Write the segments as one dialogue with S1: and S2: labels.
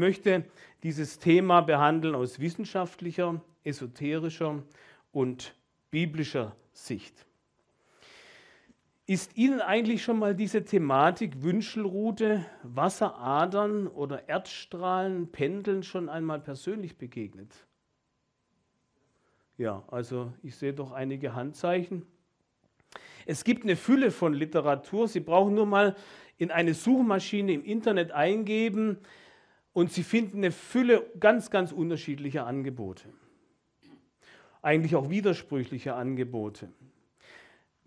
S1: möchte dieses Thema behandeln aus wissenschaftlicher, esoterischer und biblischer Sicht. Ist Ihnen eigentlich schon mal diese Thematik Wünschelrute, Wasseradern oder Erdstrahlen, Pendeln schon einmal persönlich begegnet? Ja, also ich sehe doch einige Handzeichen. Es gibt eine Fülle von Literatur. Sie brauchen nur mal in eine Suchmaschine im Internet eingeben, und sie finden eine Fülle ganz, ganz unterschiedlicher Angebote. Eigentlich auch widersprüchlicher Angebote.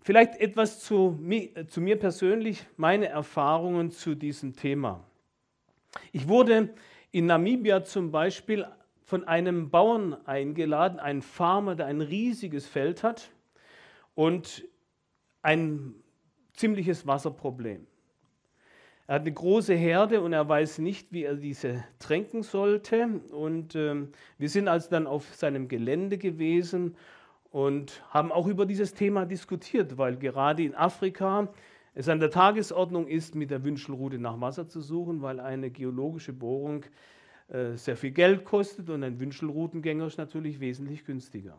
S1: Vielleicht etwas zu, äh, zu mir persönlich, meine Erfahrungen zu diesem Thema. Ich wurde in Namibia zum Beispiel von einem Bauern eingeladen, einem Farmer, der ein riesiges Feld hat und ein ziemliches Wasserproblem. Er hat eine große Herde und er weiß nicht, wie er diese tränken sollte. Und ähm, wir sind also dann auf seinem Gelände gewesen und haben auch über dieses Thema diskutiert, weil gerade in Afrika es an der Tagesordnung ist, mit der Wünschelrute nach Wasser zu suchen, weil eine geologische Bohrung äh, sehr viel Geld kostet und ein Wünschelroutengänger ist natürlich wesentlich günstiger.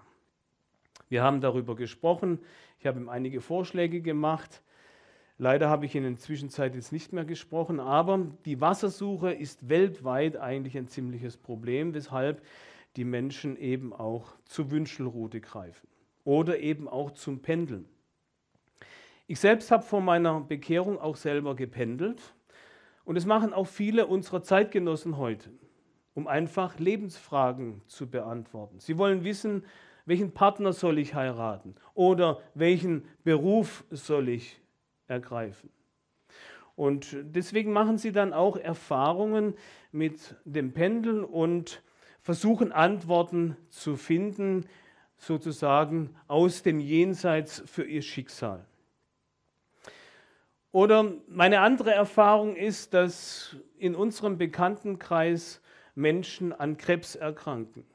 S1: Wir haben darüber gesprochen, ich habe ihm einige Vorschläge gemacht Leider habe ich in der Zwischenzeit jetzt nicht mehr gesprochen, aber die Wassersuche ist weltweit eigentlich ein ziemliches Problem, weshalb die Menschen eben auch zur Wünschelroute greifen oder eben auch zum Pendeln. Ich selbst habe vor meiner Bekehrung auch selber gependelt und es machen auch viele unserer Zeitgenossen heute, um einfach Lebensfragen zu beantworten. Sie wollen wissen, welchen Partner soll ich heiraten oder welchen Beruf soll ich ergreifen. Und deswegen machen sie dann auch Erfahrungen mit dem Pendeln und versuchen Antworten zu finden, sozusagen aus dem Jenseits für ihr Schicksal. Oder meine andere Erfahrung ist, dass in unserem Bekanntenkreis Menschen an Krebs erkranken.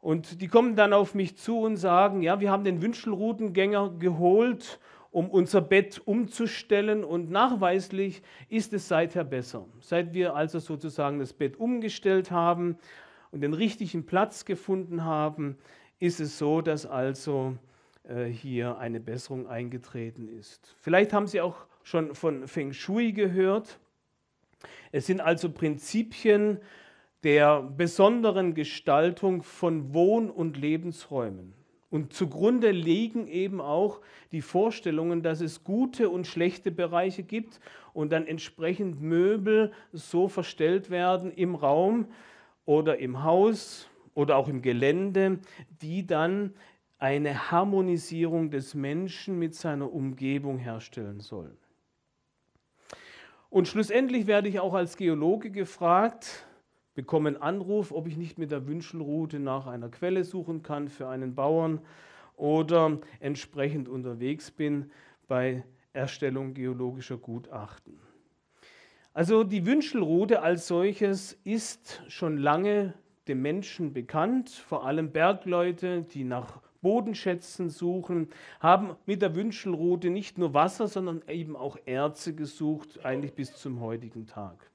S1: Und die kommen dann auf mich zu und sagen, ja, wir haben den Wünschelroutengänger geholt um unser Bett umzustellen. Und nachweislich ist es seither besser. Seit wir also sozusagen das Bett umgestellt haben und den richtigen Platz gefunden haben, ist es so, dass also äh, hier eine Besserung eingetreten ist. Vielleicht haben Sie auch schon von Feng Shui gehört. Es sind also Prinzipien der besonderen Gestaltung von Wohn- und Lebensräumen. Und zugrunde liegen eben auch die Vorstellungen, dass es gute und schlechte Bereiche gibt und dann entsprechend Möbel so verstellt werden im Raum oder im Haus oder auch im Gelände, die dann eine Harmonisierung des Menschen mit seiner Umgebung herstellen sollen. Und schlussendlich werde ich auch als Geologe gefragt, bekommen Anruf, ob ich nicht mit der Wünschelrute nach einer Quelle suchen kann für einen Bauern oder entsprechend unterwegs bin bei Erstellung geologischer Gutachten. Also die Wünschelrute als solches ist schon lange dem Menschen bekannt, vor allem Bergleute, die nach Bodenschätzen suchen, haben mit der Wünschelrute nicht nur Wasser, sondern eben auch Erze gesucht, eigentlich bis zum heutigen Tag.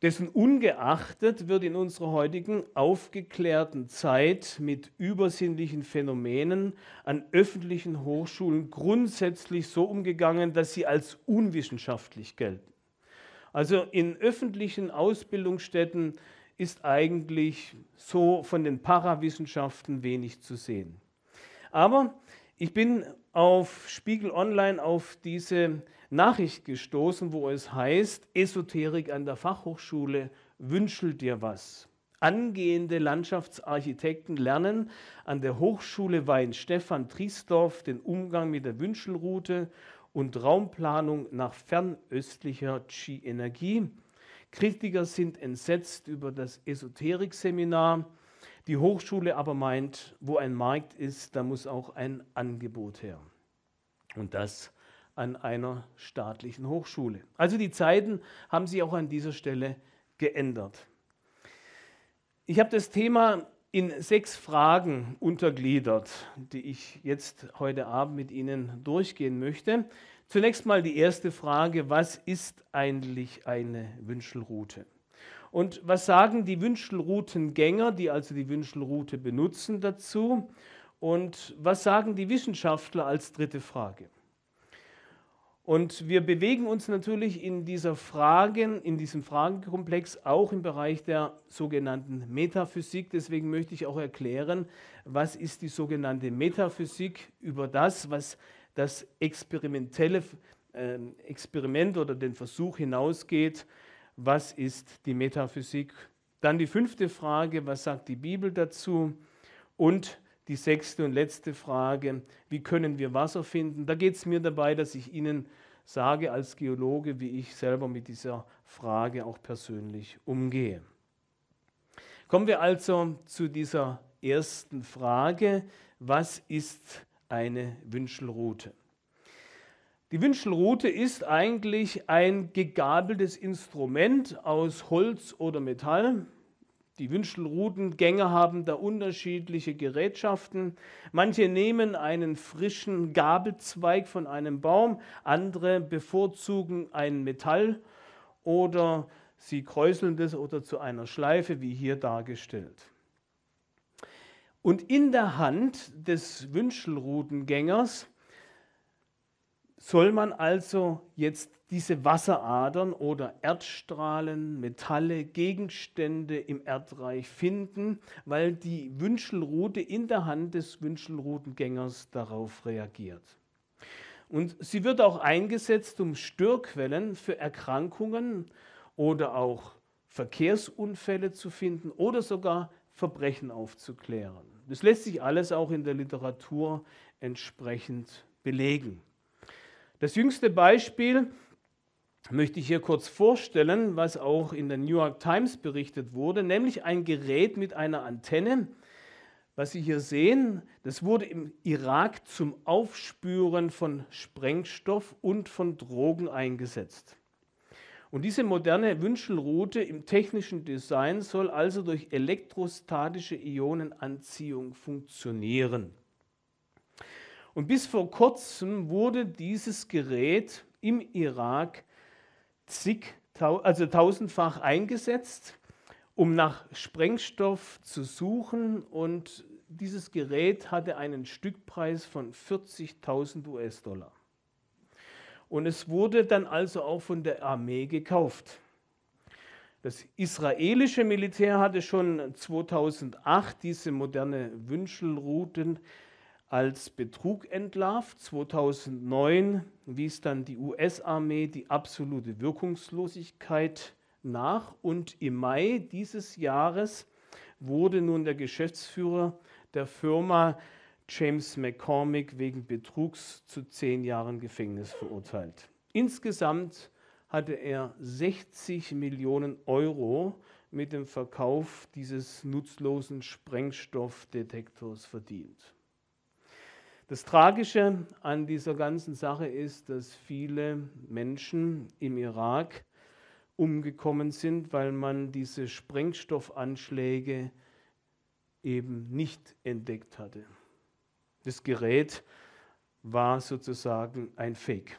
S1: Dessen ungeachtet wird in unserer heutigen aufgeklärten Zeit mit übersinnlichen Phänomenen an öffentlichen Hochschulen grundsätzlich so umgegangen, dass sie als unwissenschaftlich gelten. Also in öffentlichen Ausbildungsstätten ist eigentlich so von den Parawissenschaften wenig zu sehen. Aber ich bin auf Spiegel Online auf diese Nachricht gestoßen, wo es heißt, Esoterik an der Fachhochschule wünschelt dir was. Angehende Landschaftsarchitekten lernen an der Hochschule Weinstefan Triesdorf den Umgang mit der Wünschelroute und Raumplanung nach fernöstlicher Qi-Energie. Kritiker sind entsetzt über das Esoterik-Seminar. Die Hochschule aber meint, wo ein Markt ist, da muss auch ein Angebot her. Und das an einer staatlichen Hochschule. Also die Zeiten haben sich auch an dieser Stelle geändert. Ich habe das Thema in sechs Fragen untergliedert, die ich jetzt heute Abend mit Ihnen durchgehen möchte. Zunächst mal die erste Frage, was ist eigentlich eine Wünschelroute? Und was sagen die Wünschelroutengänger, die also die Wünschelroute benutzen, dazu? Und was sagen die Wissenschaftler als dritte Frage? Und wir bewegen uns natürlich in, dieser Fragen, in diesem Fragenkomplex auch im Bereich der sogenannten Metaphysik. Deswegen möchte ich auch erklären, was ist die sogenannte Metaphysik über das, was das experimentelle ähm, Experiment oder den Versuch hinausgeht. Was ist die Metaphysik? Dann die fünfte Frage, was sagt die Bibel dazu? Und die sechste und letzte Frage, wie können wir Wasser finden? Da geht es mir dabei, dass ich Ihnen sage als Geologe, wie ich selber mit dieser Frage auch persönlich umgehe. Kommen wir also zu dieser ersten Frage, was ist eine Wünschelrute? Die Wünschelrute ist eigentlich ein gegabeltes Instrument aus Holz oder Metall, die Wünschelrudengänge haben da unterschiedliche Gerätschaften. Manche nehmen einen frischen Gabelzweig von einem Baum, andere bevorzugen ein Metall oder sie kräuseln das oder zu einer Schleife, wie hier dargestellt. Und in der Hand des Wünschelrudengängers soll man also jetzt diese Wasseradern oder Erdstrahlen, Metalle, Gegenstände im Erdreich finden, weil die Wünschelrute in der Hand des Wünschelroutengängers darauf reagiert. Und sie wird auch eingesetzt, um Störquellen für Erkrankungen oder auch Verkehrsunfälle zu finden oder sogar Verbrechen aufzuklären. Das lässt sich alles auch in der Literatur entsprechend belegen. Das jüngste Beispiel möchte ich hier kurz vorstellen, was auch in der New York Times berichtet wurde, nämlich ein Gerät mit einer Antenne. Was Sie hier sehen, das wurde im Irak zum Aufspüren von Sprengstoff und von Drogen eingesetzt. Und diese moderne Wünschelrute im technischen Design soll also durch elektrostatische Ionenanziehung funktionieren. Und bis vor kurzem wurde dieses Gerät im Irak zig, also tausendfach eingesetzt, um nach Sprengstoff zu suchen. Und dieses Gerät hatte einen Stückpreis von 40.000 US-Dollar. Und es wurde dann also auch von der Armee gekauft. Das israelische Militär hatte schon 2008 diese moderne Wünschelrouten als Betrug entlarvt. 2009 wies dann die US-Armee die absolute Wirkungslosigkeit nach und im Mai dieses Jahres wurde nun der Geschäftsführer der Firma James McCormick wegen Betrugs zu zehn Jahren Gefängnis verurteilt. Insgesamt hatte er 60 Millionen Euro mit dem Verkauf dieses nutzlosen Sprengstoffdetektors verdient. Das Tragische an dieser ganzen Sache ist, dass viele Menschen im Irak umgekommen sind, weil man diese Sprengstoffanschläge eben nicht entdeckt hatte. Das Gerät war sozusagen ein Fake.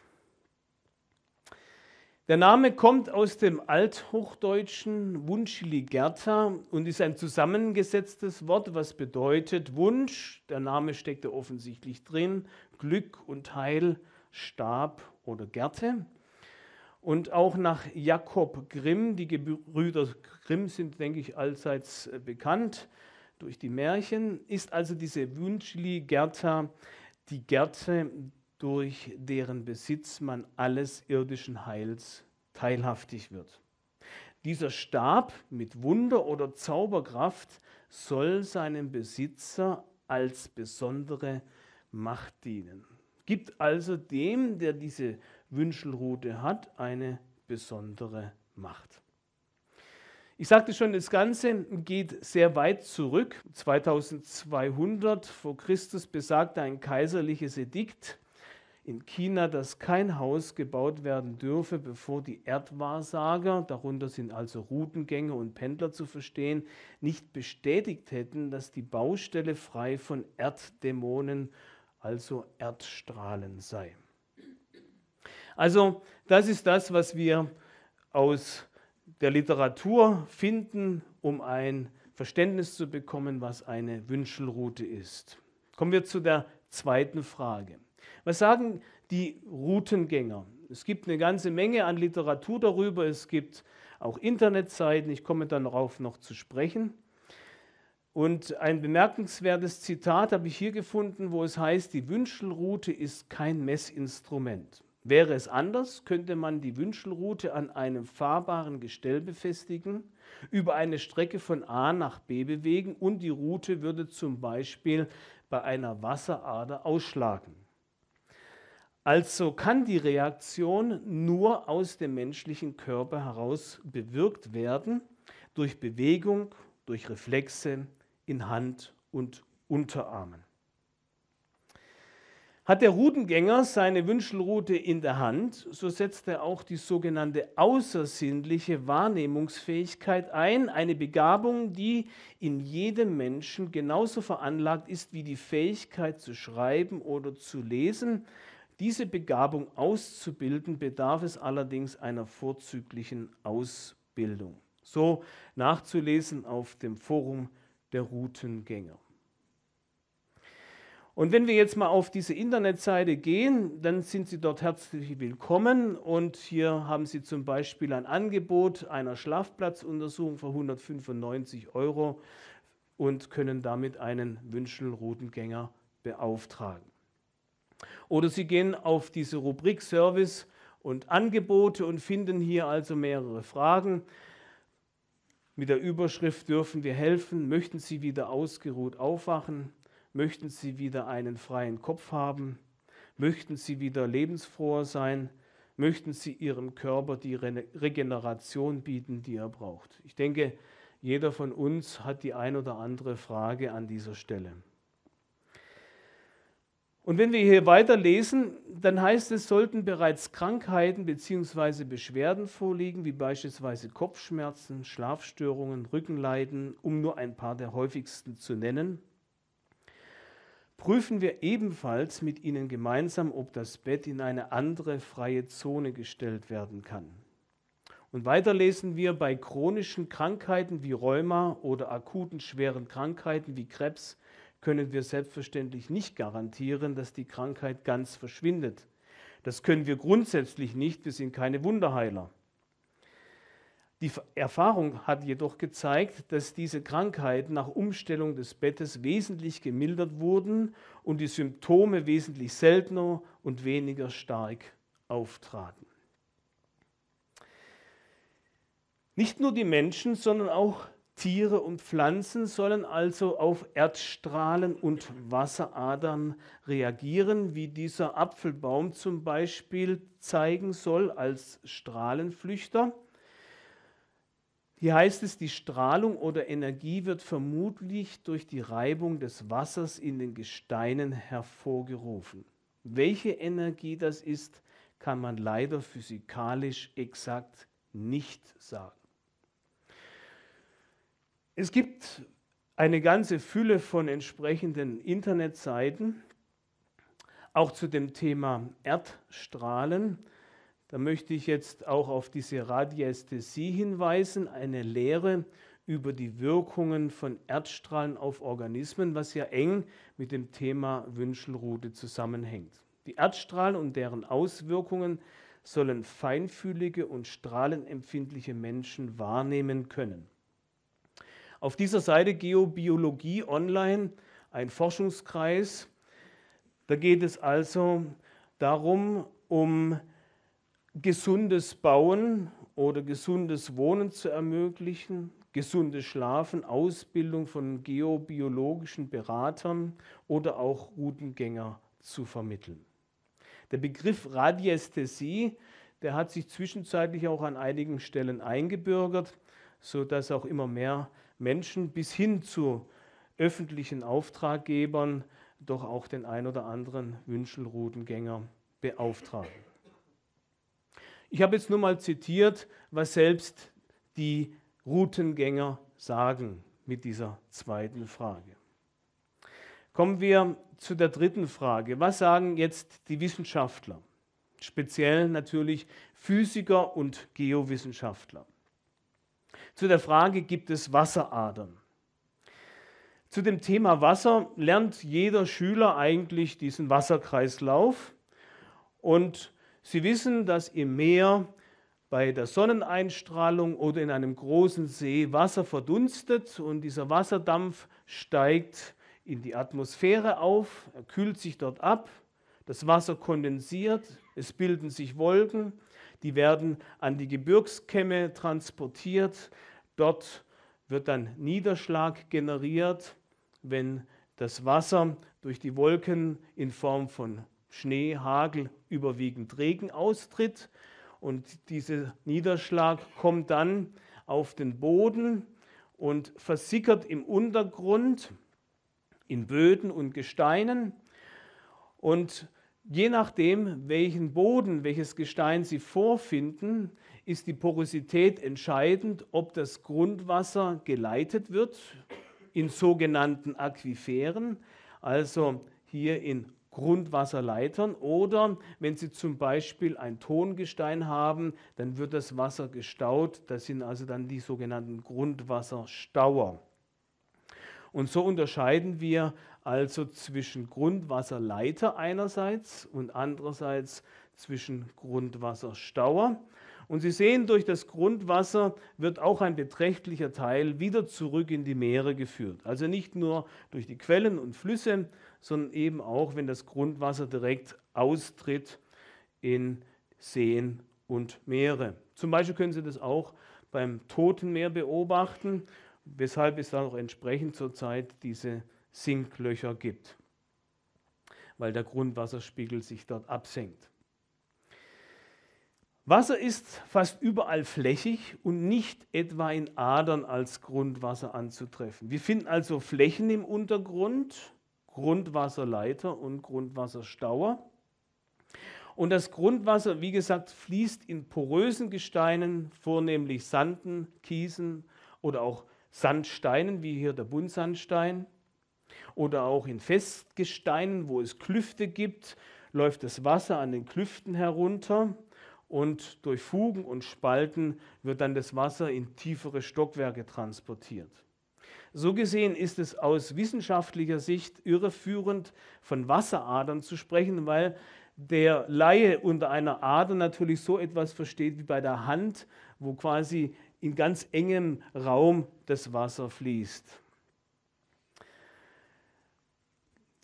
S1: Der Name kommt aus dem althochdeutschen Wunschiligerta und ist ein zusammengesetztes Wort, was bedeutet Wunsch, der Name steckt da offensichtlich drin, Glück und Heil, Stab oder Gerte. Und auch nach Jakob Grimm, die Gebrüder Grimm sind, denke ich, allseits äh, bekannt durch die Märchen, ist also diese Wünschli Gerta die Gerte durch deren Besitz man alles irdischen Heils teilhaftig wird. Dieser Stab mit Wunder oder Zauberkraft soll seinem Besitzer als besondere Macht dienen. Gibt also dem, der diese Wünschelrute hat, eine besondere Macht. Ich sagte schon, das Ganze geht sehr weit zurück. 2200 vor Christus besagte ein kaiserliches Edikt, in China, dass kein Haus gebaut werden dürfe, bevor die Erdwahrsager, darunter sind also Routengänge und Pendler zu verstehen, nicht bestätigt hätten, dass die Baustelle frei von Erddämonen, also Erdstrahlen sei. Also das ist das, was wir aus der Literatur finden, um ein Verständnis zu bekommen, was eine Wünschelroute ist. Kommen wir zu der zweiten Frage. Was sagen die Routengänger? Es gibt eine ganze Menge an Literatur darüber, es gibt auch Internetseiten, ich komme dann darauf noch zu sprechen. Und ein bemerkenswertes Zitat habe ich hier gefunden, wo es heißt, die Wünschelroute ist kein Messinstrument. Wäre es anders, könnte man die Wünschelroute an einem fahrbaren Gestell befestigen, über eine Strecke von A nach B bewegen und die Route würde zum Beispiel bei einer Wasserader ausschlagen. Also kann die Reaktion nur aus dem menschlichen Körper heraus bewirkt werden, durch Bewegung, durch Reflexe in Hand und Unterarmen. Hat der Routengänger seine Wünschelrute in der Hand, so setzt er auch die sogenannte außersinnliche Wahrnehmungsfähigkeit ein, eine Begabung, die in jedem Menschen genauso veranlagt ist wie die Fähigkeit zu schreiben oder zu lesen, diese Begabung auszubilden, bedarf es allerdings einer vorzüglichen Ausbildung. So nachzulesen auf dem Forum der Routengänger. Und wenn wir jetzt mal auf diese Internetseite gehen, dann sind Sie dort herzlich willkommen. Und hier haben Sie zum Beispiel ein Angebot einer Schlafplatzuntersuchung für 195 Euro und können damit einen Wünschelroutengänger beauftragen. Oder Sie gehen auf diese Rubrik Service und Angebote und finden hier also mehrere Fragen mit der Überschrift dürfen wir helfen, möchten Sie wieder ausgeruht aufwachen, möchten Sie wieder einen freien Kopf haben, möchten Sie wieder lebensfroher sein, möchten Sie Ihrem Körper die Regeneration bieten, die er braucht. Ich denke, jeder von uns hat die ein oder andere Frage an dieser Stelle. Und wenn wir hier weiterlesen, dann heißt es, sollten bereits Krankheiten bzw. Beschwerden vorliegen, wie beispielsweise Kopfschmerzen, Schlafstörungen, Rückenleiden, um nur ein paar der häufigsten zu nennen, prüfen wir ebenfalls mit ihnen gemeinsam, ob das Bett in eine andere freie Zone gestellt werden kann. Und weiter lesen wir bei chronischen Krankheiten wie Rheuma oder akuten schweren Krankheiten wie Krebs können wir selbstverständlich nicht garantieren, dass die Krankheit ganz verschwindet. Das können wir grundsätzlich nicht, wir sind keine Wunderheiler. Die Erfahrung hat jedoch gezeigt, dass diese Krankheiten nach Umstellung des Bettes wesentlich gemildert wurden und die Symptome wesentlich seltener und weniger stark auftraten. Nicht nur die Menschen, sondern auch Tiere und Pflanzen sollen also auf Erdstrahlen und Wasseradern reagieren, wie dieser Apfelbaum zum Beispiel zeigen soll als Strahlenflüchter. Hier heißt es, die Strahlung oder Energie wird vermutlich durch die Reibung des Wassers in den Gesteinen hervorgerufen. Welche Energie das ist, kann man leider physikalisch exakt nicht sagen. Es gibt eine ganze Fülle von entsprechenden Internetseiten, auch zu dem Thema Erdstrahlen. Da möchte ich jetzt auch auf diese Radiästhesie hinweisen, eine Lehre über die Wirkungen von Erdstrahlen auf Organismen, was ja eng mit dem Thema Wünschelrute zusammenhängt. Die Erdstrahlen und deren Auswirkungen sollen feinfühlige und strahlenempfindliche Menschen wahrnehmen können. Auf dieser Seite Geobiologie Online, ein Forschungskreis. Da geht es also darum, um gesundes Bauen oder gesundes Wohnen zu ermöglichen, gesundes Schlafen, Ausbildung von geobiologischen Beratern oder auch Routengänger zu vermitteln. Der Begriff Radiästhesie, der hat sich zwischenzeitlich auch an einigen Stellen eingebürgert, sodass auch immer mehr Menschen bis hin zu öffentlichen Auftraggebern doch auch den ein oder anderen Wünschelroutengänger beauftragen. Ich habe jetzt nur mal zitiert, was selbst die Routengänger sagen mit dieser zweiten Frage. Kommen wir zu der dritten Frage. Was sagen jetzt die Wissenschaftler? Speziell natürlich Physiker und Geowissenschaftler zu der Frage, gibt es Wasseradern? Zu dem Thema Wasser lernt jeder Schüler eigentlich diesen Wasserkreislauf. Und Sie wissen, dass im Meer bei der Sonneneinstrahlung oder in einem großen See Wasser verdunstet und dieser Wasserdampf steigt in die Atmosphäre auf, er kühlt sich dort ab, das Wasser kondensiert, es bilden sich Wolken, die werden an die Gebirgskämme transportiert, Dort wird dann Niederschlag generiert, wenn das Wasser durch die Wolken in Form von Schnee, Hagel, überwiegend Regen austritt. Und dieser Niederschlag kommt dann auf den Boden und versickert im Untergrund in Böden und Gesteinen. Und Je nachdem, welchen Boden, welches Gestein Sie vorfinden, ist die Porosität entscheidend, ob das Grundwasser geleitet wird in sogenannten Aquiferen, also hier in Grundwasserleitern, oder wenn Sie zum Beispiel ein Tongestein haben, dann wird das Wasser gestaut. Das sind also dann die sogenannten Grundwasserstauer. Und so unterscheiden wir also zwischen Grundwasserleiter einerseits und andererseits zwischen Grundwasserstauer. Und Sie sehen, durch das Grundwasser wird auch ein beträchtlicher Teil wieder zurück in die Meere geführt. Also nicht nur durch die Quellen und Flüsse, sondern eben auch, wenn das Grundwasser direkt austritt in Seen und Meere. Zum Beispiel können Sie das auch beim Toten Meer beobachten weshalb es dann auch entsprechend zurzeit diese Sinklöcher gibt, weil der Grundwasserspiegel sich dort absenkt. Wasser ist fast überall flächig und nicht etwa in Adern als Grundwasser anzutreffen. Wir finden also Flächen im Untergrund, Grundwasserleiter und Grundwasserstauer. Und das Grundwasser, wie gesagt, fließt in porösen Gesteinen, vornehmlich Sanden, Kiesen oder auch Sandsteinen, wie hier der Buntsandstein, oder auch in Festgesteinen, wo es Klüfte gibt, läuft das Wasser an den Klüften herunter und durch Fugen und Spalten wird dann das Wasser in tiefere Stockwerke transportiert. So gesehen ist es aus wissenschaftlicher Sicht irreführend, von Wasseradern zu sprechen, weil der Laie unter einer Ader natürlich so etwas versteht wie bei der Hand, wo quasi in ganz engem Raum das Wasser fließt.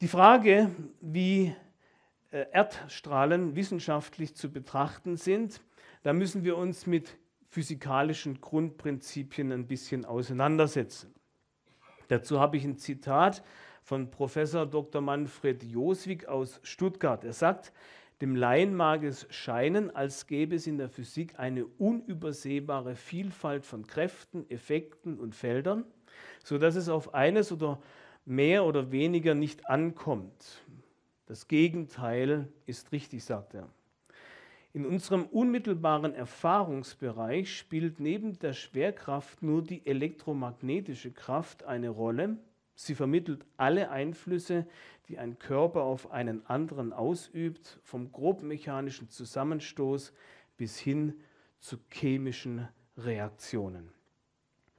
S1: Die Frage, wie äh, Erdstrahlen wissenschaftlich zu betrachten sind, da müssen wir uns mit physikalischen Grundprinzipien ein bisschen auseinandersetzen. Dazu habe ich ein Zitat von Professor Dr. Manfred Joswig aus Stuttgart. Er sagt, dem Laien mag es scheinen, als gäbe es in der Physik eine unübersehbare Vielfalt von Kräften, Effekten und Feldern, sodass es auf eines oder mehr oder weniger nicht ankommt. Das Gegenteil ist richtig, sagt er. In unserem unmittelbaren Erfahrungsbereich spielt neben der Schwerkraft nur die elektromagnetische Kraft eine Rolle, Sie vermittelt alle Einflüsse, die ein Körper auf einen anderen ausübt, vom grobmechanischen Zusammenstoß bis hin zu chemischen Reaktionen.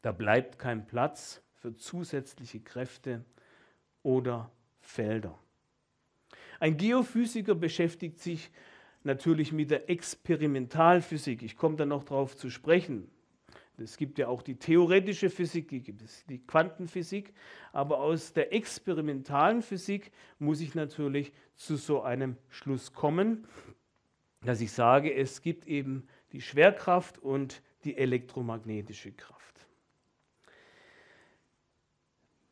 S1: Da bleibt kein Platz für zusätzliche Kräfte oder Felder. Ein Geophysiker beschäftigt sich natürlich mit der Experimentalphysik. Ich komme da noch drauf zu sprechen. Es gibt ja auch die theoretische Physik, die, die Quantenphysik, aber aus der experimentalen Physik muss ich natürlich zu so einem Schluss kommen, dass ich sage, es gibt eben die Schwerkraft und die elektromagnetische Kraft.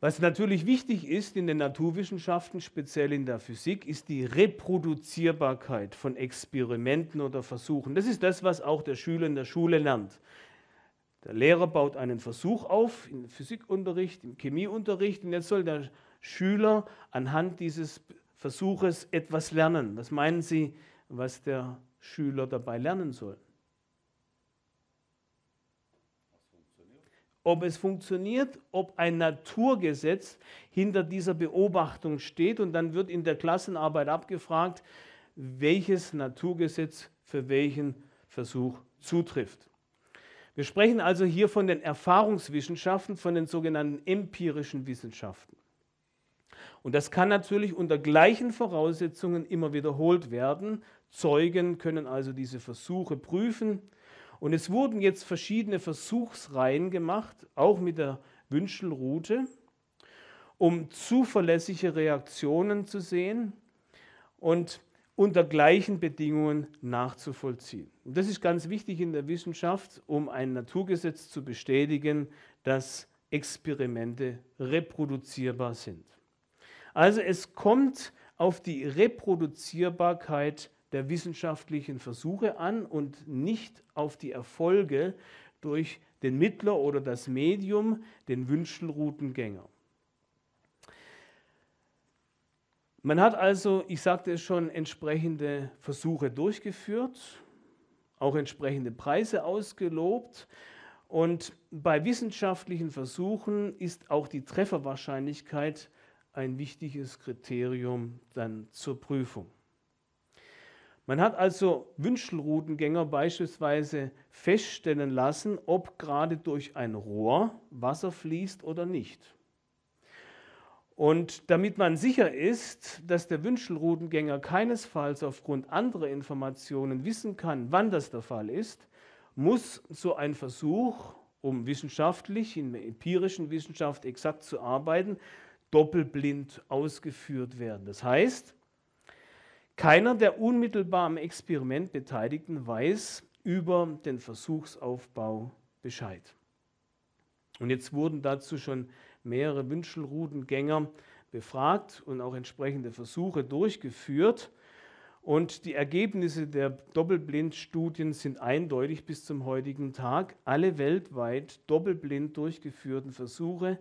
S1: Was natürlich wichtig ist in den Naturwissenschaften, speziell in der Physik, ist die Reproduzierbarkeit von Experimenten oder Versuchen. Das ist das, was auch der Schüler in der Schule lernt. Der Lehrer baut einen Versuch auf im Physikunterricht, im Chemieunterricht und jetzt soll der Schüler anhand dieses Versuches etwas lernen. Was meinen Sie, was der Schüler dabei lernen soll? Ob es funktioniert, ob ein Naturgesetz hinter dieser Beobachtung steht und dann wird in der Klassenarbeit abgefragt, welches Naturgesetz für welchen Versuch zutrifft. Wir sprechen also hier von den Erfahrungswissenschaften, von den sogenannten empirischen Wissenschaften. Und das kann natürlich unter gleichen Voraussetzungen immer wiederholt werden. Zeugen können also diese Versuche prüfen. Und es wurden jetzt verschiedene Versuchsreihen gemacht, auch mit der Wünschelroute, um zuverlässige Reaktionen zu sehen. Und unter gleichen Bedingungen nachzuvollziehen. Und das ist ganz wichtig in der Wissenschaft, um ein Naturgesetz zu bestätigen, dass Experimente reproduzierbar sind. Also es kommt auf die Reproduzierbarkeit der wissenschaftlichen Versuche an und nicht auf die Erfolge durch den Mittler oder das Medium, den Wünschelroutengänger. Man hat also, ich sagte es schon, entsprechende Versuche durchgeführt, auch entsprechende Preise ausgelobt. Und bei wissenschaftlichen Versuchen ist auch die Trefferwahrscheinlichkeit ein wichtiges Kriterium dann zur Prüfung. Man hat also Wünschelroutengänger beispielsweise feststellen lassen, ob gerade durch ein Rohr Wasser fließt oder nicht. Und damit man sicher ist, dass der Wünschelrudengänger keinesfalls aufgrund anderer Informationen wissen kann, wann das der Fall ist, muss so ein Versuch, um wissenschaftlich, in der empirischen Wissenschaft exakt zu arbeiten, doppelblind ausgeführt werden. Das heißt, keiner der unmittelbar am Experiment Beteiligten weiß über den Versuchsaufbau Bescheid. Und jetzt wurden dazu schon mehrere Wünschelrudengänger befragt und auch entsprechende Versuche durchgeführt. Und die Ergebnisse der Doppelblindstudien sind eindeutig bis zum heutigen Tag. Alle weltweit doppelblind durchgeführten Versuche,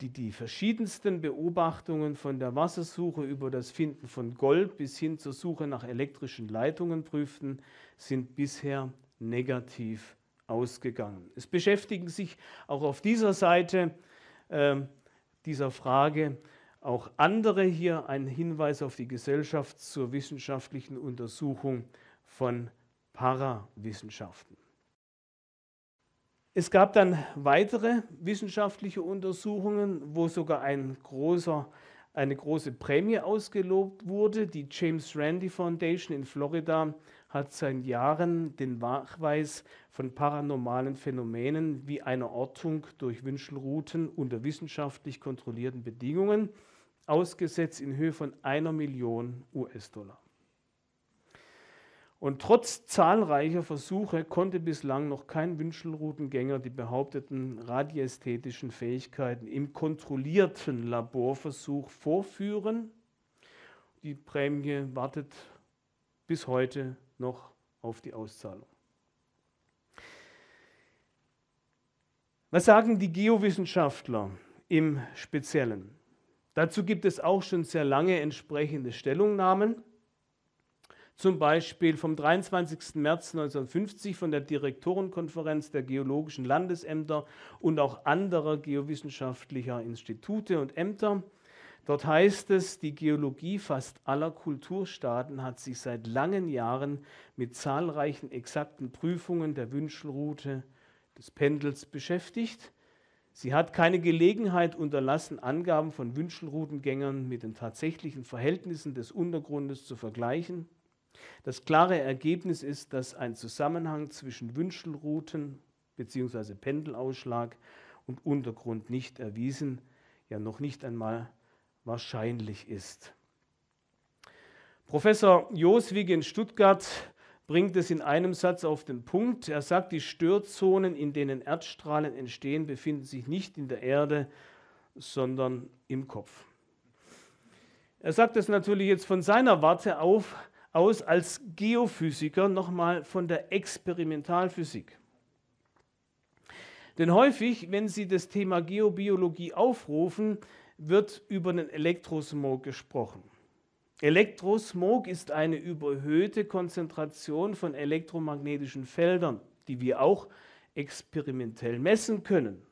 S1: die die verschiedensten Beobachtungen von der Wassersuche über das Finden von Gold bis hin zur Suche nach elektrischen Leitungen prüften, sind bisher negativ ausgegangen. Es beschäftigen sich auch auf dieser Seite ähm, dieser Frage. Auch andere hier ein Hinweis auf die Gesellschaft zur wissenschaftlichen Untersuchung von Parawissenschaften. Es gab dann weitere wissenschaftliche Untersuchungen, wo sogar ein großer, eine große Prämie ausgelobt wurde. Die James Randi Foundation in Florida hat seit Jahren den Nachweis von paranormalen Phänomenen wie einer Ortung durch Wünschelrouten unter wissenschaftlich kontrollierten Bedingungen ausgesetzt in Höhe von einer Million US-Dollar. Und trotz zahlreicher Versuche konnte bislang noch kein Wünschelroutengänger die behaupteten radiästhetischen Fähigkeiten im kontrollierten Laborversuch vorführen. Die Prämie wartet bis heute noch auf die Auszahlung. Was sagen die Geowissenschaftler im Speziellen? Dazu gibt es auch schon sehr lange entsprechende Stellungnahmen, zum Beispiel vom 23. März 1950 von der Direktorenkonferenz der geologischen Landesämter und auch anderer geowissenschaftlicher Institute und Ämter Dort heißt es, die Geologie fast aller Kulturstaaten hat sich seit langen Jahren mit zahlreichen exakten Prüfungen der Wünschelroute des Pendels beschäftigt. Sie hat keine Gelegenheit unterlassen, Angaben von Wünschelroutengängern mit den tatsächlichen Verhältnissen des Untergrundes zu vergleichen. Das klare Ergebnis ist, dass ein Zusammenhang zwischen Wünschelrouten bzw. Pendelausschlag und Untergrund nicht erwiesen, ja noch nicht einmal wahrscheinlich ist. Professor Joswig in Stuttgart bringt es in einem Satz auf den Punkt. Er sagt, die Störzonen, in denen Erdstrahlen entstehen, befinden sich nicht in der Erde, sondern im Kopf. Er sagt es natürlich jetzt von seiner Warte auf, aus als Geophysiker, nochmal von der Experimentalphysik. Denn häufig, wenn Sie das Thema Geobiologie aufrufen, wird über den Elektrosmog gesprochen. Elektrosmog ist eine überhöhte Konzentration von elektromagnetischen Feldern, die wir auch experimentell messen können.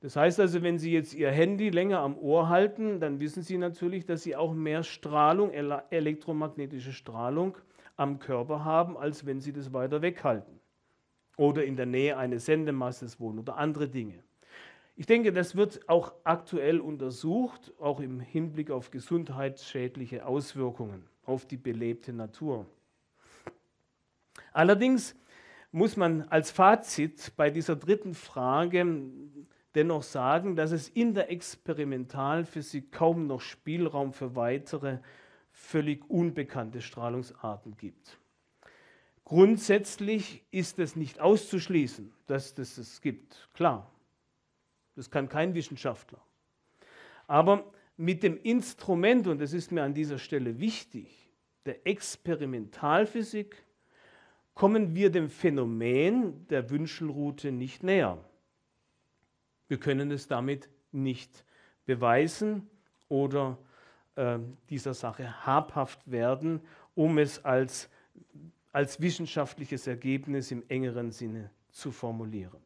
S1: Das heißt also, wenn Sie jetzt Ihr Handy länger am Ohr halten, dann wissen Sie natürlich, dass Sie auch mehr Strahlung, elektromagnetische Strahlung am Körper haben, als wenn Sie das weiter weghalten. Oder in der Nähe eines Sendemastes wohnen oder andere Dinge. Ich denke, das wird auch aktuell untersucht, auch im Hinblick auf gesundheitsschädliche Auswirkungen auf die belebte Natur. Allerdings muss man als Fazit bei dieser dritten Frage dennoch sagen, dass es in der Experimentalphysik kaum noch Spielraum für weitere völlig unbekannte Strahlungsarten gibt. Grundsätzlich ist es nicht auszuschließen, dass es das gibt, klar. Das kann kein Wissenschaftler. Aber mit dem Instrument, und das ist mir an dieser Stelle wichtig, der Experimentalphysik, kommen wir dem Phänomen der Wünschelroute nicht näher. Wir können es damit nicht beweisen oder äh, dieser Sache habhaft werden, um es als, als wissenschaftliches Ergebnis im engeren Sinne zu formulieren.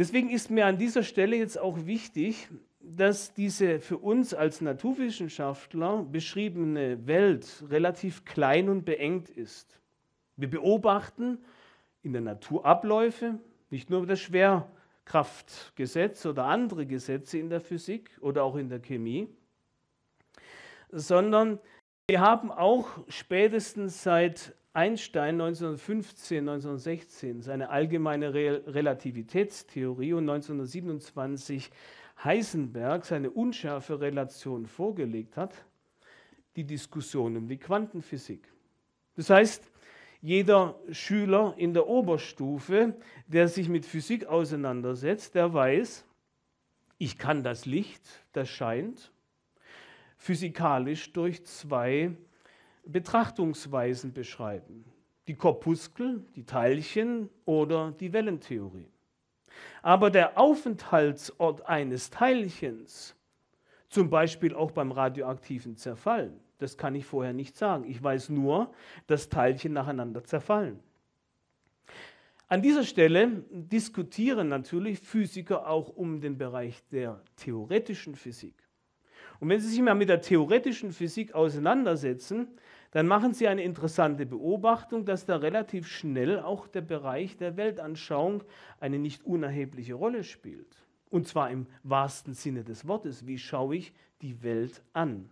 S1: Deswegen ist mir an dieser Stelle jetzt auch wichtig, dass diese für uns als Naturwissenschaftler beschriebene Welt relativ klein und beengt ist. Wir beobachten in der Natur Abläufe, nicht nur das Schwerkraftgesetz oder andere Gesetze in der Physik oder auch in der Chemie, sondern wir haben auch spätestens seit Einstein 1915, 1916 seine allgemeine Relativitätstheorie und 1927 Heisenberg seine unscharfe Relation vorgelegt hat, die Diskussion um die Quantenphysik. Das heißt, jeder Schüler in der Oberstufe, der sich mit Physik auseinandersetzt, der weiß, ich kann das Licht, das scheint, physikalisch durch zwei Betrachtungsweisen beschreiben. Die Korpuskel, die Teilchen oder die Wellentheorie. Aber der Aufenthaltsort eines Teilchens, zum Beispiel auch beim radioaktiven Zerfall, das kann ich vorher nicht sagen. Ich weiß nur, dass Teilchen nacheinander zerfallen. An dieser Stelle diskutieren natürlich Physiker auch um den Bereich der theoretischen Physik. Und wenn Sie sich mal mit der theoretischen Physik auseinandersetzen, dann machen Sie eine interessante Beobachtung, dass da relativ schnell auch der Bereich der Weltanschauung eine nicht unerhebliche Rolle spielt. Und zwar im wahrsten Sinne des Wortes. Wie schaue ich die Welt an?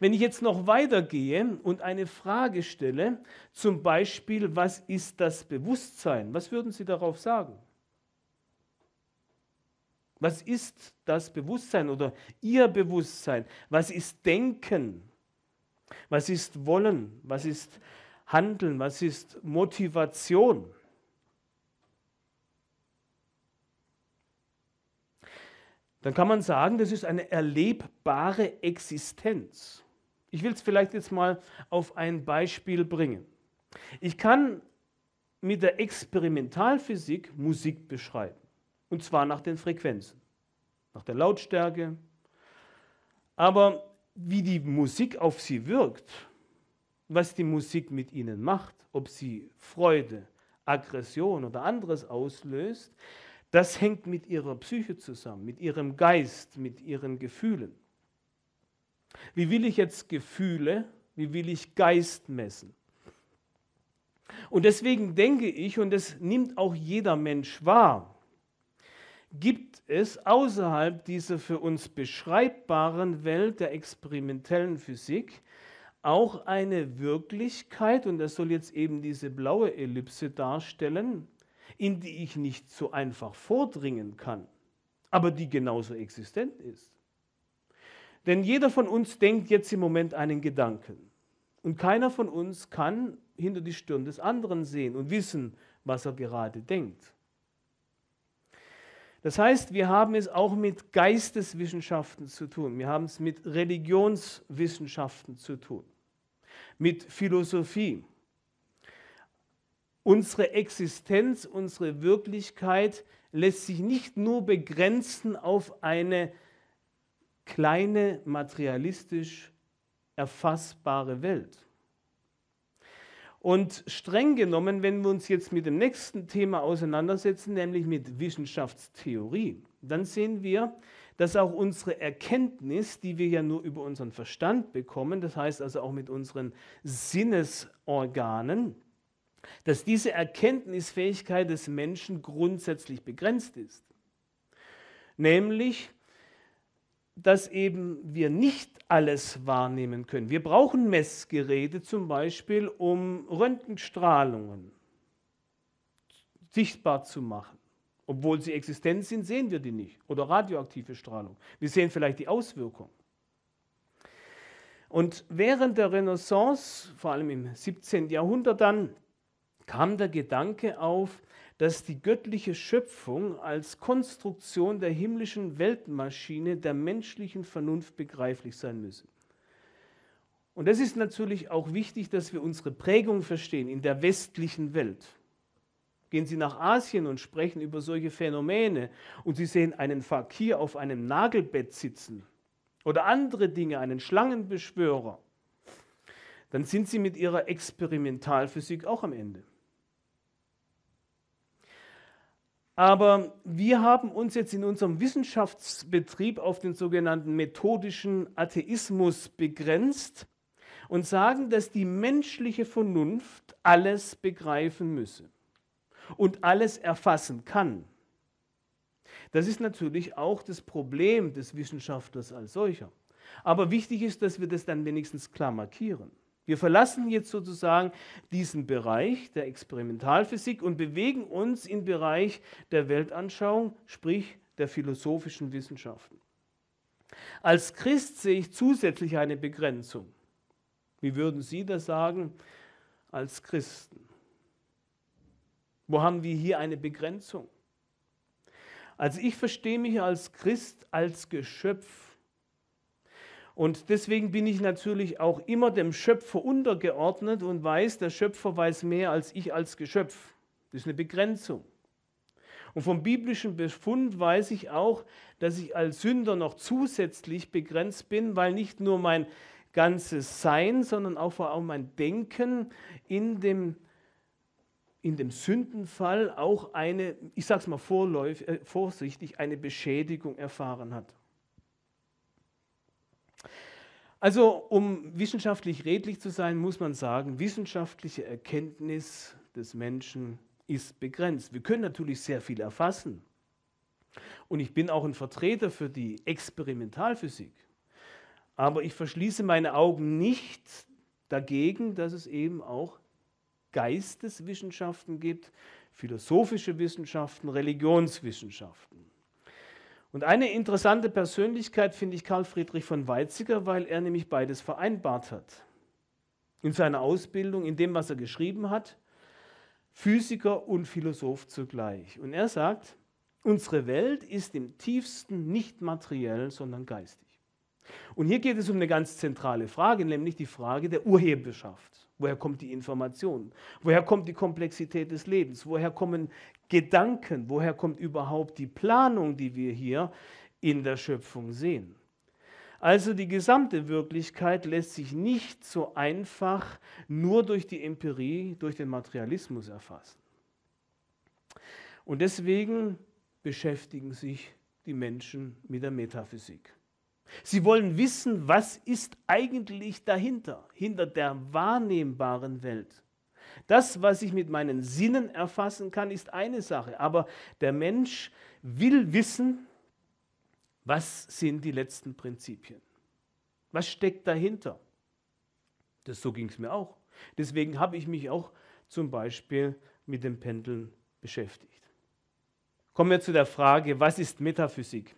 S1: Wenn ich jetzt noch weitergehe und eine Frage stelle, zum Beispiel, was ist das Bewusstsein? Was würden Sie darauf sagen? Was ist das Bewusstsein oder Ihr Bewusstsein? Was ist Denken? Was ist Wollen? Was ist Handeln? Was ist Motivation? Dann kann man sagen, das ist eine erlebbare Existenz. Ich will es vielleicht jetzt mal auf ein Beispiel bringen. Ich kann mit der Experimentalphysik Musik beschreiben. Und zwar nach den Frequenzen, nach der Lautstärke. Aber wie die Musik auf sie wirkt, was die Musik mit ihnen macht, ob sie Freude, Aggression oder anderes auslöst, das hängt mit ihrer Psyche zusammen, mit ihrem Geist, mit ihren Gefühlen. Wie will ich jetzt Gefühle, wie will ich Geist messen? Und deswegen denke ich, und das nimmt auch jeder Mensch wahr, gibt es außerhalb dieser für uns beschreibbaren Welt der experimentellen Physik auch eine Wirklichkeit, und das soll jetzt eben diese blaue Ellipse darstellen, in die ich nicht so einfach vordringen kann, aber die genauso existent ist. Denn jeder von uns denkt jetzt im Moment einen Gedanken. Und keiner von uns kann hinter die Stirn des anderen sehen und wissen, was er gerade denkt. Das heißt, wir haben es auch mit Geisteswissenschaften zu tun, wir haben es mit Religionswissenschaften zu tun, mit Philosophie. Unsere Existenz, unsere Wirklichkeit lässt sich nicht nur begrenzen auf eine kleine materialistisch erfassbare Welt. Und streng genommen, wenn wir uns jetzt mit dem nächsten Thema auseinandersetzen, nämlich mit Wissenschaftstheorie, dann sehen wir, dass auch unsere Erkenntnis, die wir ja nur über unseren Verstand bekommen, das heißt also auch mit unseren Sinnesorganen, dass diese Erkenntnisfähigkeit des Menschen grundsätzlich begrenzt ist. Nämlich dass eben wir nicht alles wahrnehmen können. Wir brauchen Messgeräte zum Beispiel, um Röntgenstrahlungen sichtbar zu machen. Obwohl sie existent sind, sehen wir die nicht. Oder radioaktive Strahlung. Wir sehen vielleicht die Auswirkung. Und während der Renaissance, vor allem im 17. Jahrhundert dann, kam der Gedanke auf, dass die göttliche Schöpfung als Konstruktion der himmlischen Weltmaschine der menschlichen Vernunft begreiflich sein müsse. Und es ist natürlich auch wichtig, dass wir unsere Prägung verstehen in der westlichen Welt. Gehen Sie nach Asien und sprechen über solche Phänomene und Sie sehen einen Fakir auf einem Nagelbett sitzen oder andere Dinge, einen Schlangenbeschwörer, dann sind Sie mit Ihrer Experimentalphysik auch am Ende. Aber wir haben uns jetzt in unserem Wissenschaftsbetrieb auf den sogenannten methodischen Atheismus begrenzt und sagen, dass die menschliche Vernunft alles begreifen müsse und alles erfassen kann. Das ist natürlich auch das Problem des Wissenschaftlers als solcher. Aber wichtig ist, dass wir das dann wenigstens klar markieren. Wir verlassen jetzt sozusagen diesen Bereich der Experimentalphysik und bewegen uns im Bereich der Weltanschauung, sprich der philosophischen Wissenschaften. Als Christ sehe ich zusätzlich eine Begrenzung. Wie würden Sie das sagen als Christen? Wo haben wir hier eine Begrenzung? Also ich verstehe mich als Christ als Geschöpf und deswegen bin ich natürlich auch immer dem Schöpfer untergeordnet und weiß, der Schöpfer weiß mehr als ich als Geschöpf. Das ist eine Begrenzung. Und vom biblischen Befund weiß ich auch, dass ich als Sünder noch zusätzlich begrenzt bin, weil nicht nur mein ganzes Sein, sondern auch vor allem mein Denken in dem, in dem Sündenfall auch eine, ich sage es mal vorläufig, äh, vorsichtig, eine Beschädigung erfahren hat. Also um wissenschaftlich redlich zu sein, muss man sagen, wissenschaftliche Erkenntnis des Menschen ist begrenzt. Wir können natürlich sehr viel erfassen. Und ich bin auch ein Vertreter für die Experimentalphysik. Aber ich verschließe meine Augen nicht dagegen, dass es eben auch Geisteswissenschaften gibt, philosophische Wissenschaften, Religionswissenschaften. Und eine interessante Persönlichkeit finde ich Karl Friedrich von Weizsäcker, weil er nämlich beides vereinbart hat. In seiner Ausbildung, in dem, was er geschrieben hat, Physiker und Philosoph zugleich. Und er sagt, unsere Welt ist im tiefsten nicht materiell, sondern geistig. Und hier geht es um eine ganz zentrale Frage, nämlich die Frage der Urheberschaft. Woher kommt die Information? Woher kommt die Komplexität des Lebens? Woher kommen Gedanken? Woher kommt überhaupt die Planung, die wir hier in der Schöpfung sehen? Also die gesamte Wirklichkeit lässt sich nicht so einfach nur durch die Empirie, durch den Materialismus erfassen. Und deswegen beschäftigen sich die Menschen mit der Metaphysik. Sie wollen wissen, was ist eigentlich dahinter, hinter der wahrnehmbaren Welt. Das, was ich mit meinen Sinnen erfassen kann, ist eine Sache, aber der Mensch will wissen, was sind die letzten Prinzipien? Was steckt dahinter? Das, so ging es mir auch. Deswegen habe ich mich auch zum Beispiel mit dem Pendeln beschäftigt. Kommen wir zu der Frage, was ist Metaphysik?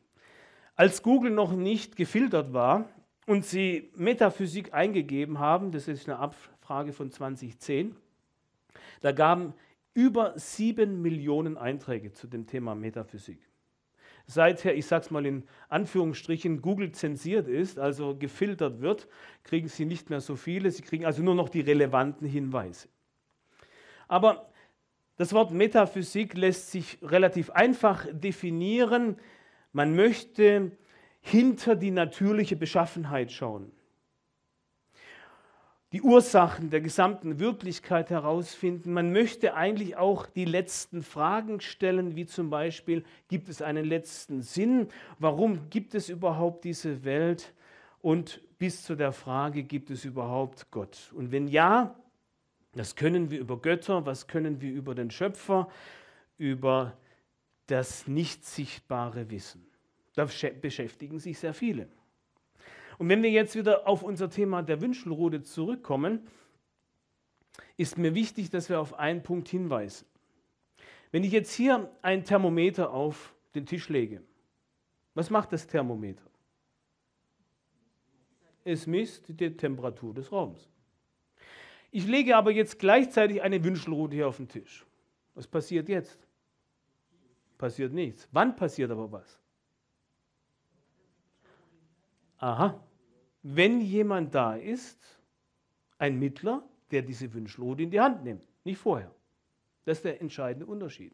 S1: Als Google noch nicht gefiltert war und sie Metaphysik eingegeben haben, das ist eine Abfrage von 2010, da gaben über sieben Millionen Einträge zu dem Thema Metaphysik. Seither, ich sage es mal in Anführungsstrichen, Google zensiert ist, also gefiltert wird, kriegen sie nicht mehr so viele, sie kriegen also nur noch die relevanten Hinweise. Aber das Wort Metaphysik lässt sich relativ einfach definieren. Man möchte hinter die natürliche Beschaffenheit schauen. Die Ursachen der gesamten Wirklichkeit herausfinden. Man möchte eigentlich auch die letzten Fragen stellen, wie zum Beispiel, gibt es einen letzten Sinn? Warum gibt es überhaupt diese Welt? Und bis zu der Frage, gibt es überhaupt Gott? Und wenn ja, was können wir über Götter? Was können wir über den Schöpfer? Über das nicht sichtbare Wissen. Da beschäftigen sich sehr viele. Und wenn wir jetzt wieder auf unser Thema der Wünschelrute zurückkommen, ist mir wichtig, dass wir auf einen Punkt hinweisen. Wenn ich jetzt hier ein Thermometer auf den Tisch lege, was macht das Thermometer? Es misst die Temperatur des Raums. Ich lege aber jetzt gleichzeitig eine Wünschelrute hier auf den Tisch. Was passiert jetzt? passiert nichts. Wann passiert aber was? Aha. Wenn jemand da ist, ein Mittler, der diese Wünschlot in die Hand nimmt, nicht vorher. Das ist der entscheidende Unterschied.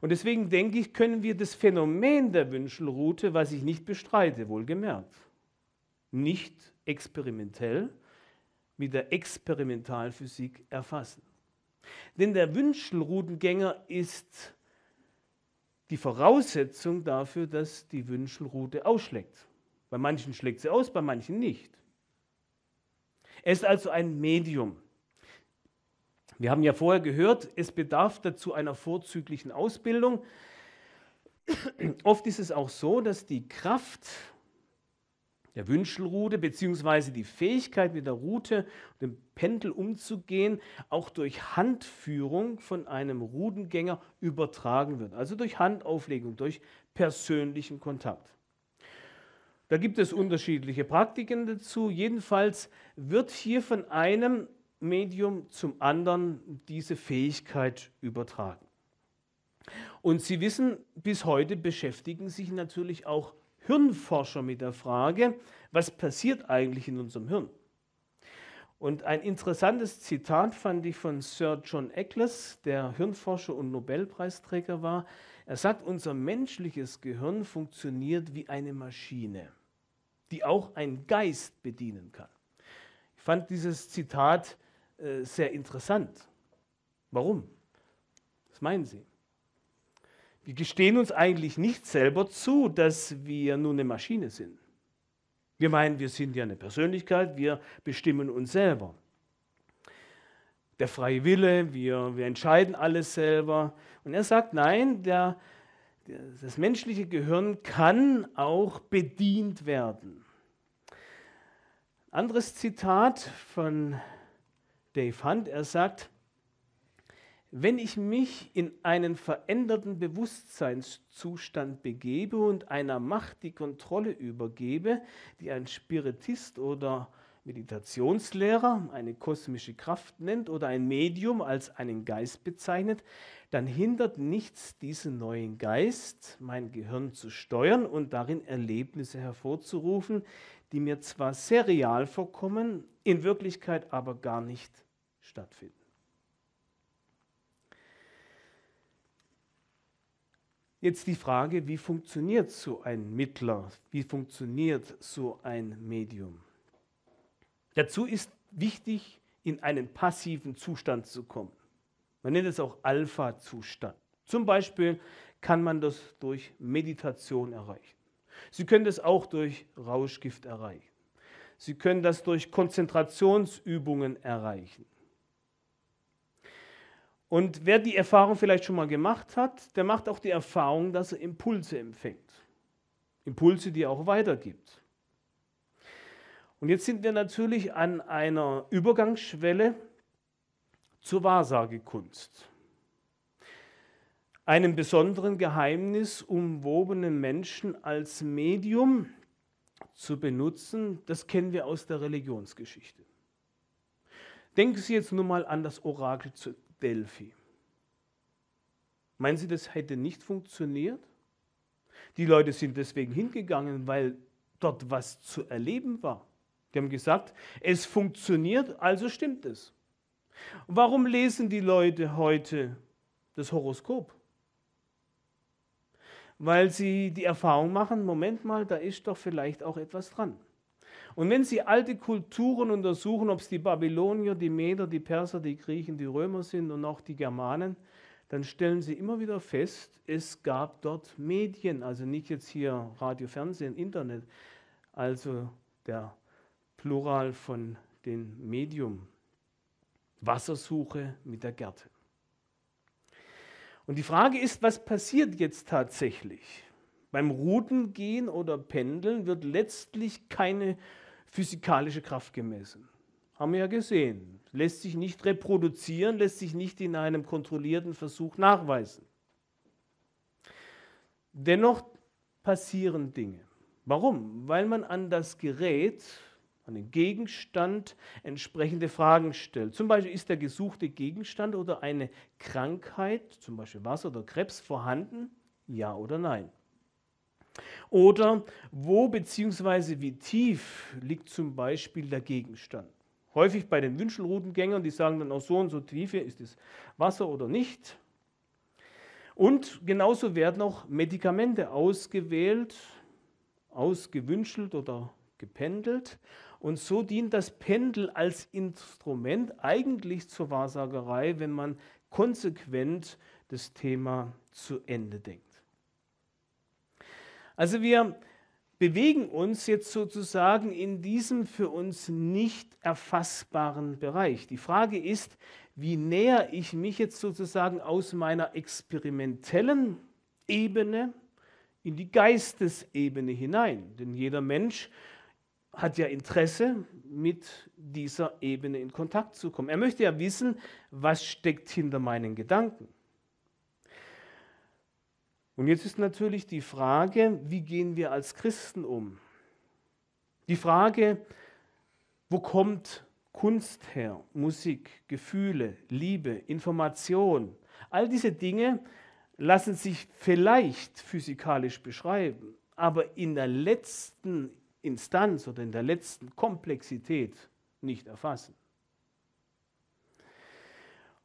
S1: Und deswegen denke ich, können wir das Phänomen der Wünschelrute, was ich nicht bestreite, wohlgemerkt, nicht experimentell mit der Experimentalphysik erfassen. Denn der Wünschelroutengänger ist die Voraussetzung dafür, dass die Wünschelrute ausschlägt. Bei manchen schlägt sie aus, bei manchen nicht. Es ist also ein Medium. Wir haben ja vorher gehört, es bedarf dazu einer vorzüglichen Ausbildung. Oft ist es auch so, dass die Kraft der Wünschelrute beziehungsweise die Fähigkeit mit der Rute und dem Pendel umzugehen, auch durch Handführung von einem Rudengänger übertragen wird. Also durch Handauflegung, durch persönlichen Kontakt. Da gibt es unterschiedliche Praktiken dazu. Jedenfalls wird hier von einem Medium zum anderen diese Fähigkeit übertragen. Und Sie wissen, bis heute beschäftigen sich natürlich auch Hirnforscher mit der Frage, was passiert eigentlich in unserem Hirn? Und ein interessantes Zitat fand ich von Sir John Eccles, der Hirnforscher und Nobelpreisträger war. Er sagt, unser menschliches Gehirn funktioniert wie eine Maschine, die auch einen Geist bedienen kann. Ich fand dieses Zitat äh, sehr interessant. Warum? Was meinen Sie? Wir gestehen uns eigentlich nicht selber zu, dass wir nur eine Maschine sind. Wir meinen, wir sind ja eine Persönlichkeit, wir bestimmen uns selber. Der freie Wille, wir, wir entscheiden alles selber. Und er sagt, nein, der, das menschliche Gehirn kann auch bedient werden. Anderes Zitat von Dave Hunt, er sagt, wenn ich mich in einen veränderten Bewusstseinszustand begebe und einer Macht die Kontrolle übergebe, die ein Spiritist oder Meditationslehrer eine kosmische Kraft nennt oder ein Medium als einen Geist bezeichnet, dann hindert nichts diesen neuen Geist, mein Gehirn zu steuern und darin Erlebnisse hervorzurufen, die mir zwar sehr real vorkommen, in Wirklichkeit aber gar nicht stattfinden. Jetzt die Frage, wie funktioniert so ein Mittler? Wie funktioniert so ein Medium? Dazu ist wichtig, in einen passiven Zustand zu kommen. Man nennt es auch Alpha-Zustand. Zum Beispiel kann man das durch Meditation erreichen. Sie können das auch durch Rauschgift erreichen. Sie können das durch Konzentrationsübungen erreichen. Und wer die Erfahrung vielleicht schon mal gemacht hat, der macht auch die Erfahrung, dass er Impulse empfängt. Impulse, die er auch weitergibt. Und jetzt sind wir natürlich an einer Übergangsschwelle zur Wahrsagekunst. Einem besonderen Geheimnis umwobenen Menschen als Medium zu benutzen, das kennen wir aus der Religionsgeschichte. Denken Sie jetzt nur mal an das Orakel Delphi. Meinen Sie, das hätte nicht funktioniert? Die Leute sind deswegen hingegangen, weil dort was zu erleben war. Die haben gesagt, es funktioniert, also stimmt es. Warum lesen die Leute heute das Horoskop? Weil sie die Erfahrung machen, Moment mal, da ist doch vielleicht auch etwas dran. Und wenn Sie alte Kulturen untersuchen, ob es die Babylonier, die Meder, die Perser, die Griechen, die Römer sind und auch die Germanen, dann stellen Sie immer wieder fest, es gab dort Medien, also nicht jetzt hier Radio, Fernsehen, Internet, also der Plural von dem Medium. Wassersuche mit der Gerte. Und die Frage ist, was passiert jetzt tatsächlich? Beim Routengehen oder Pendeln wird letztlich keine physikalische Kraft gemessen. Haben wir ja gesehen. Lässt sich nicht reproduzieren, lässt sich nicht in einem kontrollierten Versuch nachweisen. Dennoch passieren Dinge. Warum? Weil man an das Gerät, an den Gegenstand entsprechende Fragen stellt. Zum Beispiel ist der gesuchte Gegenstand oder eine Krankheit, zum Beispiel Wasser oder Krebs, vorhanden? Ja oder nein? Oder wo bzw. wie tief liegt zum Beispiel der Gegenstand? Häufig bei den Wünschelroutengängern, die sagen dann auch so und so tiefe ist es Wasser oder nicht. Und genauso werden auch Medikamente ausgewählt, ausgewünschelt oder gependelt. Und so dient das Pendel als Instrument eigentlich zur Wahrsagerei, wenn man konsequent das Thema zu Ende denkt. Also wir bewegen uns jetzt sozusagen in diesem für uns nicht erfassbaren Bereich. Die Frage ist, wie näher ich mich jetzt sozusagen aus meiner experimentellen Ebene in die Geistesebene hinein. Denn jeder Mensch hat ja Interesse, mit dieser Ebene in Kontakt zu kommen. Er möchte ja wissen, was steckt hinter meinen Gedanken. Und jetzt ist natürlich die Frage, wie gehen wir als Christen um? Die Frage, wo kommt Kunst her, Musik, Gefühle, Liebe, Information? All diese Dinge lassen sich vielleicht physikalisch beschreiben, aber in der letzten Instanz oder in der letzten Komplexität nicht erfassen.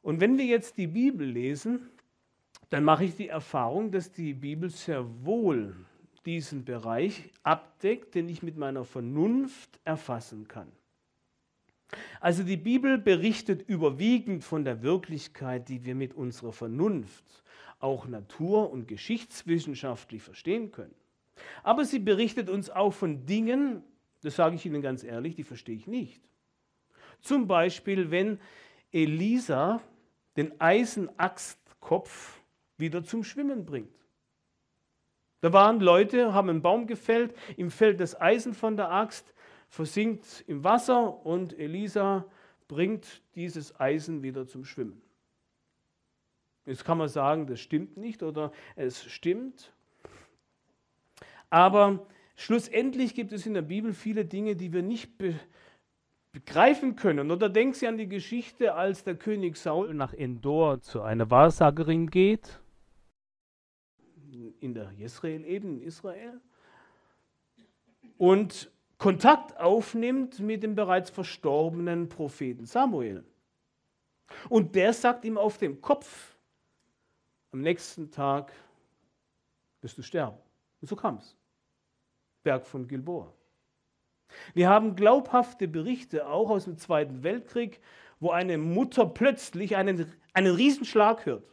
S1: Und wenn wir jetzt die Bibel lesen, dann mache ich die Erfahrung, dass die Bibel sehr wohl diesen Bereich abdeckt, den ich mit meiner Vernunft erfassen kann. Also die Bibel berichtet überwiegend von der Wirklichkeit, die wir mit unserer Vernunft, auch natur- und geschichtswissenschaftlich verstehen können. Aber sie berichtet uns auch von Dingen, das sage ich Ihnen ganz ehrlich, die verstehe ich nicht. Zum Beispiel, wenn Elisa den Eisenachtkopf wieder zum Schwimmen bringt. Da waren Leute, haben einen Baum gefällt, ihm fällt das Eisen von der Axt, versinkt im Wasser und Elisa bringt dieses Eisen wieder zum Schwimmen. Jetzt kann man sagen, das stimmt nicht oder es stimmt. Aber schlussendlich gibt es in der Bibel viele Dinge, die wir nicht be begreifen können. Oder denken Sie an die Geschichte, als der König Saul nach Endor zu einer Wahrsagerin geht in der Jesrael eben in Israel und Kontakt aufnimmt mit dem bereits verstorbenen Propheten Samuel. Und der sagt ihm auf dem Kopf, am nächsten Tag wirst du sterben. Und so kam es. Berg von Gilboa. Wir haben glaubhafte Berichte auch aus dem Zweiten Weltkrieg, wo eine Mutter plötzlich einen, einen Riesenschlag hört.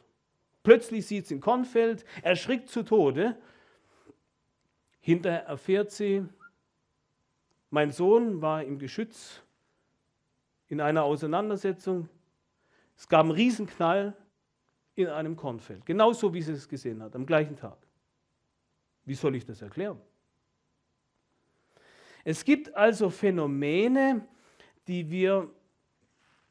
S1: Plötzlich sieht sie ein Kornfeld, erschrickt zu Tode. Hinterher erfährt sie, mein Sohn war im Geschütz in einer Auseinandersetzung. Es gab einen Riesenknall in einem Kornfeld. Genauso wie sie es gesehen hat, am gleichen Tag. Wie soll ich das erklären? Es gibt also Phänomene, die wir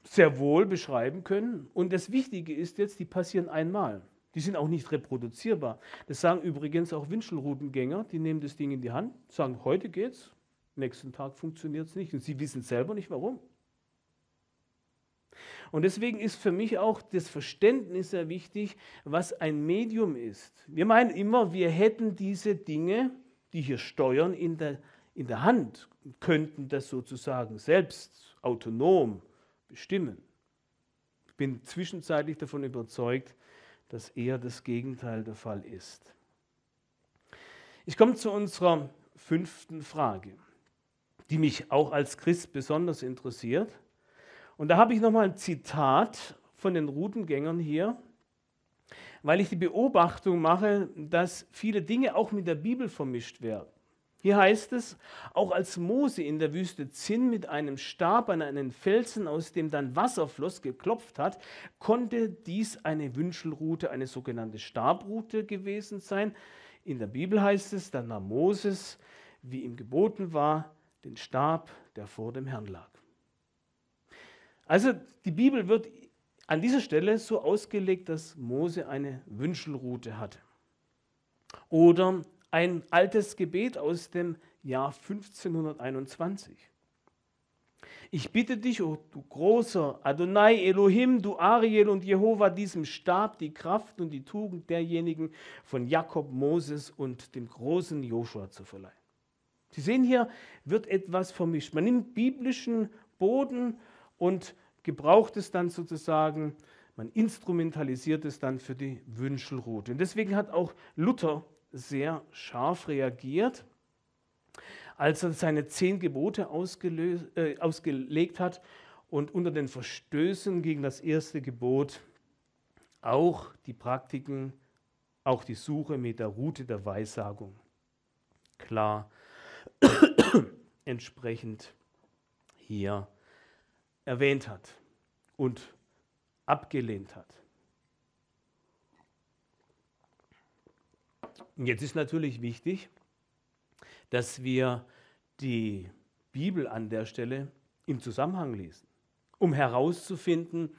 S1: sehr wohl beschreiben können. Und das Wichtige ist jetzt, die passieren einmal. Die sind auch nicht reproduzierbar. Das sagen übrigens auch Wünschelroutengänger, die nehmen das Ding in die Hand, sagen, heute geht's, nächsten Tag funktioniert es nicht. Und sie wissen selber nicht warum. Und deswegen ist für mich auch das Verständnis sehr wichtig, was ein Medium ist. Wir meinen immer, wir hätten diese Dinge, die hier steuern, in der, in der Hand, könnten das sozusagen selbst autonom bestimmen. Ich bin zwischenzeitlich davon überzeugt, dass eher das Gegenteil der Fall ist. Ich komme zu unserer fünften Frage, die mich auch als Christ besonders interessiert. Und da habe ich nochmal ein Zitat von den Routengängern hier, weil ich die Beobachtung mache, dass viele Dinge auch mit der Bibel vermischt werden. Hier heißt es, auch als Mose in der Wüste Zinn mit einem Stab an einen Felsen, aus dem dann Wasser floss, geklopft hat, konnte dies eine Wünschelrute, eine sogenannte Stabrute gewesen sein. In der Bibel heißt es, dann nahm Moses, wie ihm geboten war, den Stab, der vor dem Herrn lag. Also die Bibel wird an dieser Stelle so ausgelegt, dass Mose eine Wünschelrute hatte. Oder ein altes Gebet aus dem Jahr 1521. Ich bitte dich, o oh, du großer Adonai Elohim, du Ariel und Jehova, diesem Stab die Kraft und die Tugend derjenigen von Jakob, Moses und dem großen Joshua zu verleihen. Sie sehen hier, wird etwas vermischt. Man nimmt biblischen Boden und gebraucht es dann sozusagen, man instrumentalisiert es dann für die Wünschelrute. Und deswegen hat auch Luther sehr scharf reagiert. Als er seine zehn Gebote äh, ausgelegt hat und unter den Verstößen gegen das erste Gebot auch die Praktiken, auch die Suche mit der Route der Weissagung klar entsprechend hier erwähnt hat und abgelehnt hat. Jetzt ist natürlich wichtig, dass wir die Bibel an der Stelle im Zusammenhang lesen, um herauszufinden,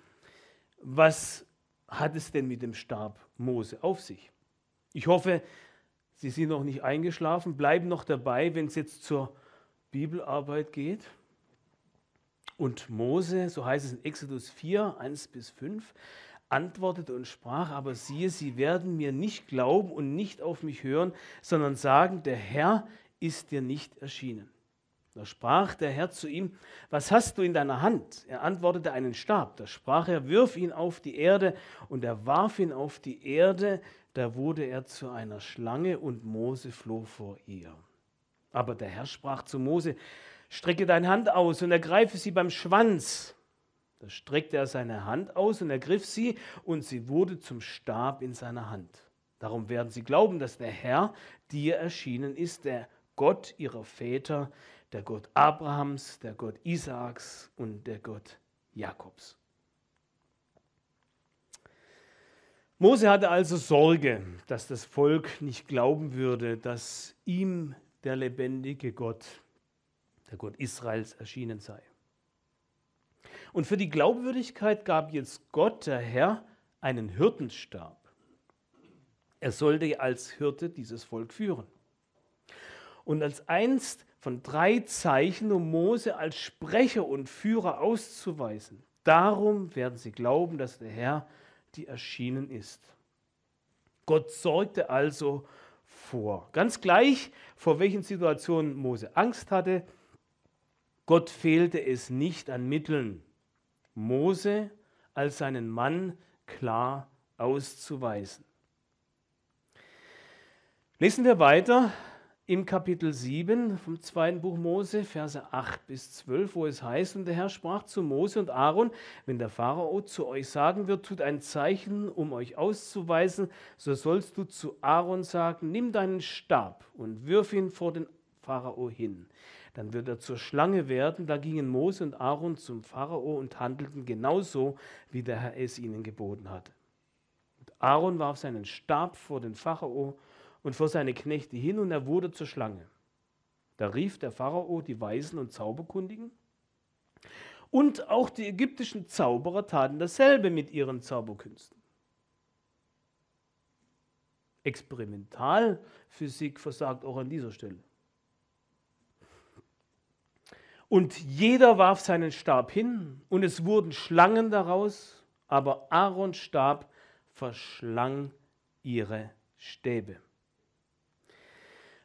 S1: was hat es denn mit dem Stab Mose auf sich. Ich hoffe, Sie sind noch nicht eingeschlafen, bleiben noch dabei, wenn es jetzt zur Bibelarbeit geht. Und Mose, so heißt es in Exodus 4, 1 bis 5, antwortete und sprach, aber siehe, sie werden mir nicht glauben und nicht auf mich hören, sondern sagen, der Herr ist dir nicht erschienen. Da sprach der Herr zu ihm, was hast du in deiner Hand? Er antwortete einen Stab. Da sprach er, wirf ihn auf die Erde. Und er warf ihn auf die Erde. Da wurde er zu einer Schlange und Mose floh vor ihr. Aber der Herr sprach zu Mose, strecke deine Hand aus und ergreife sie beim Schwanz. Da streckte er seine Hand aus und ergriff sie, und sie wurde zum Stab in seiner Hand. Darum werden sie glauben, dass der Herr dir erschienen ist, der Gott ihrer Väter, der Gott Abrahams, der Gott Isaaks und der Gott Jakobs. Mose hatte also Sorge, dass das Volk nicht glauben würde, dass ihm der lebendige Gott, der Gott Israels, erschienen sei. Und für die Glaubwürdigkeit gab jetzt Gott, der Herr, einen Hirtenstab. Er sollte als Hirte dieses Volk führen. Und als einst von drei Zeichen, um Mose als Sprecher und Führer auszuweisen, darum werden sie glauben, dass der Herr die erschienen ist. Gott sorgte also vor. Ganz gleich, vor welchen Situationen Mose Angst hatte, Gott fehlte es nicht an Mitteln. Mose als seinen Mann klar auszuweisen. Lesen wir weiter im Kapitel 7 vom zweiten Buch Mose, Verse 8 bis 12, wo es heißt, und der Herr sprach zu Mose und Aaron, wenn der Pharao zu euch sagen wird, tut ein Zeichen, um euch auszuweisen, so sollst du zu Aaron sagen, nimm deinen Stab und wirf ihn vor den Pharao hin. Dann wird er zur Schlange werden. Da gingen Mose und Aaron zum Pharao und handelten genauso, wie der Herr es ihnen geboten hatte. Und Aaron warf seinen Stab vor den Pharao und vor seine Knechte hin und er wurde zur Schlange. Da rief der Pharao die Weisen und Zauberkundigen. Und auch die ägyptischen Zauberer taten dasselbe mit ihren Zauberkünsten. Experimentalphysik versagt auch an dieser Stelle. Und jeder warf seinen Stab hin, und es wurden Schlangen daraus, aber Aarons Stab verschlang ihre Stäbe.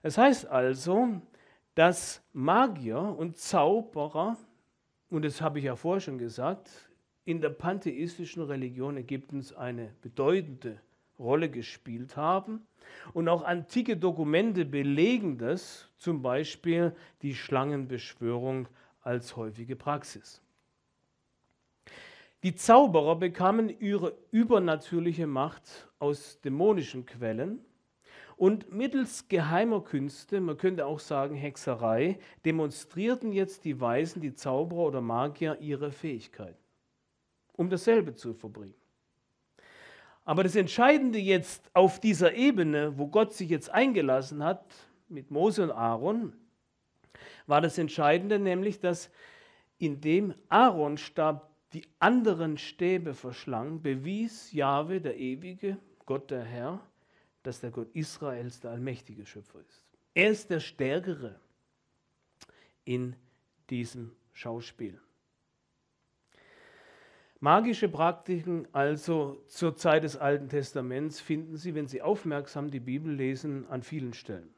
S1: Das heißt also, dass Magier und Zauberer, und das habe ich ja vorher schon gesagt, in der pantheistischen Religion Ägyptens eine bedeutende Rolle gespielt haben. Und auch antike Dokumente belegen das, zum Beispiel die Schlangenbeschwörung als häufige Praxis. Die Zauberer bekamen ihre übernatürliche Macht aus dämonischen Quellen und mittels geheimer Künste, man könnte auch sagen Hexerei, demonstrierten jetzt die Weisen, die Zauberer oder Magier ihre Fähigkeiten, um dasselbe zu verbringen. Aber das Entscheidende jetzt auf dieser Ebene, wo Gott sich jetzt eingelassen hat mit Mose und Aaron, war das Entscheidende nämlich, dass indem Aaron starb, die anderen Stäbe verschlang, bewies Jahwe, der Ewige, Gott der Herr, dass der Gott Israels der allmächtige Schöpfer ist. Er ist der Stärkere in diesem Schauspiel. Magische Praktiken also zur Zeit des Alten Testaments finden Sie, wenn Sie aufmerksam die Bibel lesen, an vielen Stellen.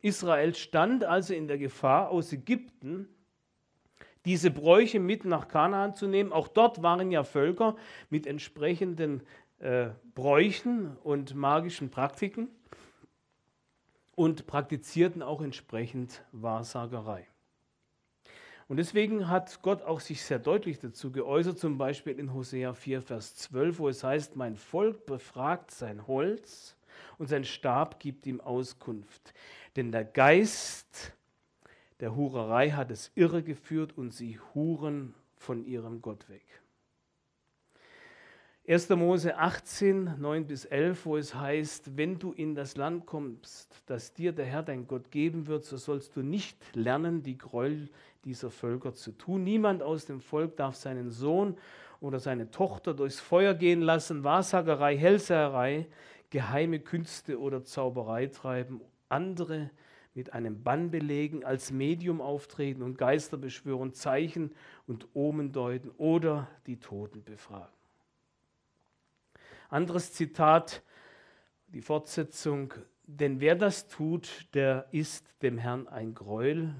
S1: Israel stand also in der Gefahr, aus Ägypten diese Bräuche mit nach Kanaan zu nehmen. Auch dort waren ja Völker mit entsprechenden äh, Bräuchen und magischen Praktiken und praktizierten auch entsprechend Wahrsagerei. Und deswegen hat Gott auch sich sehr deutlich dazu geäußert, zum Beispiel in Hosea 4, Vers 12, wo es heißt, mein Volk befragt sein Holz und sein Stab gibt ihm Auskunft. Denn der Geist der Hurerei hat es irregeführt und sie huren von ihrem Gott weg. 1. Mose 18, 9 bis 11, wo es heißt, wenn du in das Land kommst, das dir der Herr dein Gott geben wird, so sollst du nicht lernen, die Gräuel dieser Völker zu tun. Niemand aus dem Volk darf seinen Sohn oder seine Tochter durchs Feuer gehen lassen, Wahrsagerei, Hellseherei, geheime Künste oder Zauberei treiben, andere mit einem Bann belegen, als Medium auftreten und Geister beschwören, Zeichen und Omen deuten oder die Toten befragen. Anderes Zitat, die Fortsetzung, denn wer das tut, der ist dem Herrn ein Gräuel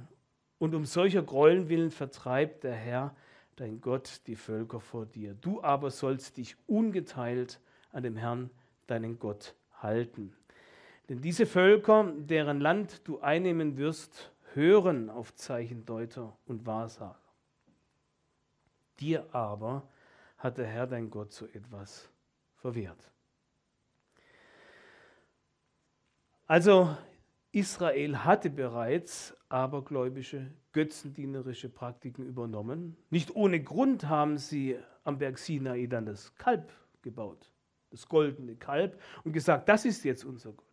S1: und um solcher Grollen willen vertreibt der Herr, dein Gott, die Völker vor dir. Du aber sollst dich ungeteilt an dem Herrn, deinen Gott, halten. Denn diese Völker, deren Land du einnehmen wirst, hören auf Zeichendeuter und Wahrsager. Dir aber hat der Herr, dein Gott, so etwas verwehrt. Also Israel hatte bereits abergläubische, götzendienerische Praktiken übernommen. Nicht ohne Grund haben sie am Berg Sinai dann das Kalb gebaut, das goldene Kalb, und gesagt, das ist jetzt unser Gott.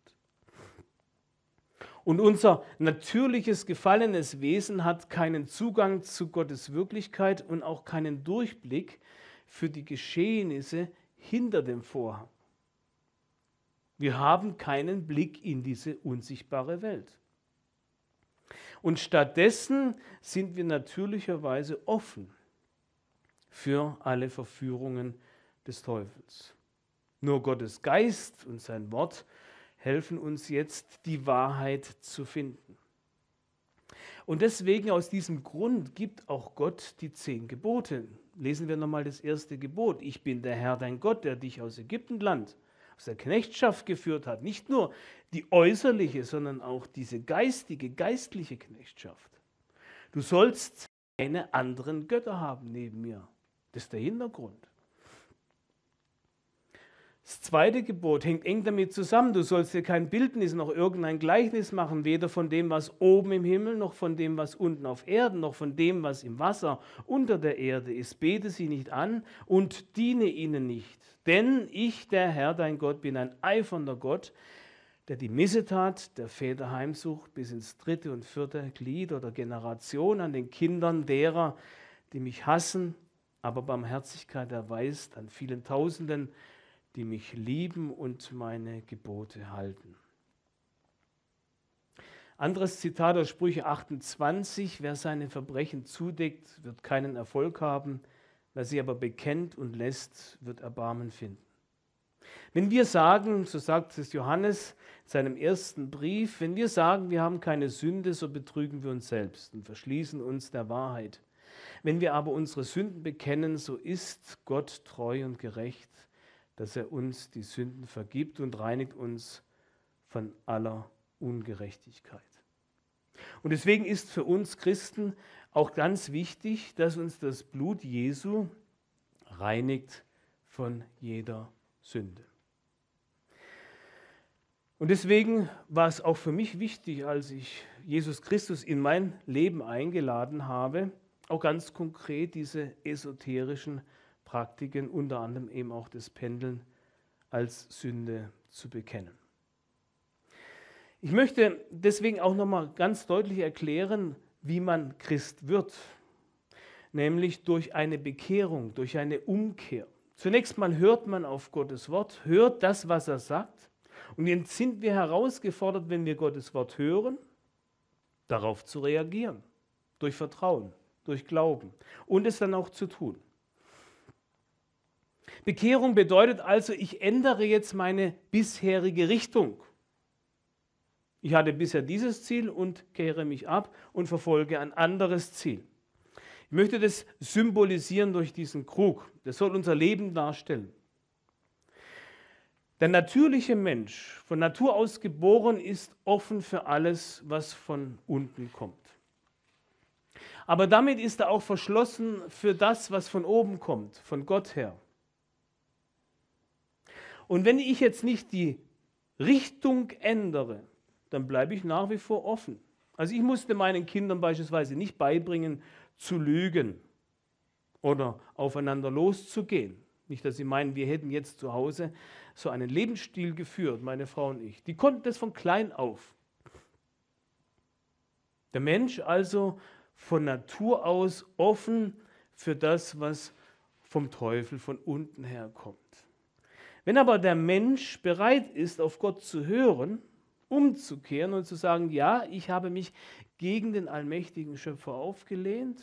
S1: Und unser natürliches gefallenes Wesen hat keinen Zugang zu Gottes Wirklichkeit und auch keinen Durchblick für die Geschehnisse hinter dem Vorhang. Wir haben keinen Blick in diese unsichtbare Welt. Und stattdessen sind wir natürlicherweise offen für alle Verführungen des Teufels. Nur Gottes Geist und sein Wort helfen uns jetzt, die Wahrheit zu finden. Und deswegen aus diesem Grund gibt auch Gott die zehn Gebote. Lesen wir nochmal das erste Gebot. Ich bin der Herr, dein Gott, der dich aus Ägyptenland aus der Knechtschaft geführt hat. Nicht nur die äußerliche, sondern auch diese geistige, geistliche Knechtschaft. Du sollst keine anderen Götter haben neben mir. Das ist der Hintergrund. Das zweite Gebot hängt eng damit zusammen. Du sollst dir kein Bildnis noch irgendein Gleichnis machen, weder von dem, was oben im Himmel, noch von dem, was unten auf Erden, noch von dem, was im Wasser unter der Erde ist. Bete sie nicht an und diene ihnen nicht. Denn ich, der Herr, dein Gott, bin ein eifernder Gott, der die Missetat der Väter heimsucht bis ins dritte und vierte Glied oder Generation an den Kindern derer, die mich hassen, aber Barmherzigkeit erweist an vielen Tausenden die mich lieben und meine Gebote halten. Anderes Zitat aus Sprüche 28, wer seine Verbrechen zudeckt, wird keinen Erfolg haben, wer sie aber bekennt und lässt, wird Erbarmen finden. Wenn wir sagen, so sagt es Johannes in seinem ersten Brief, wenn wir sagen, wir haben keine Sünde, so betrügen wir uns selbst und verschließen uns der Wahrheit. Wenn wir aber unsere Sünden bekennen, so ist Gott treu und gerecht, dass er uns die Sünden vergibt und reinigt uns von aller Ungerechtigkeit. Und deswegen ist für uns Christen auch ganz wichtig, dass uns das Blut Jesu reinigt von jeder Sünde. Und deswegen war es auch für mich wichtig, als ich Jesus Christus in mein Leben eingeladen habe, auch ganz konkret diese esoterischen Praktiken, unter anderem eben auch das Pendeln, als Sünde zu bekennen. Ich möchte deswegen auch nochmal ganz deutlich erklären, wie man Christ wird, nämlich durch eine Bekehrung, durch eine Umkehr. Zunächst mal hört man auf Gottes Wort, hört das, was er sagt. Und jetzt sind wir herausgefordert, wenn wir Gottes Wort hören, darauf zu reagieren, durch Vertrauen, durch Glauben und es dann auch zu tun. Bekehrung bedeutet also, ich ändere jetzt meine bisherige Richtung. Ich hatte bisher dieses Ziel und kehre mich ab und verfolge ein anderes Ziel. Ich möchte das symbolisieren durch diesen Krug. Das soll unser Leben darstellen. Der natürliche Mensch, von Natur aus geboren, ist offen für alles, was von unten kommt. Aber damit ist er auch verschlossen für das, was von oben kommt, von Gott her. Und wenn ich jetzt nicht die Richtung ändere, dann bleibe ich nach wie vor offen. Also ich musste meinen Kindern beispielsweise nicht beibringen, zu lügen oder aufeinander loszugehen. Nicht, dass sie meinen, wir hätten jetzt zu Hause so einen Lebensstil geführt, meine Frau und ich. Die konnten das von klein auf. Der Mensch also von Natur aus offen für das, was vom Teufel von unten herkommt. Wenn aber der Mensch bereit ist, auf Gott zu hören, umzukehren und zu sagen, ja, ich habe mich gegen den allmächtigen Schöpfer aufgelehnt,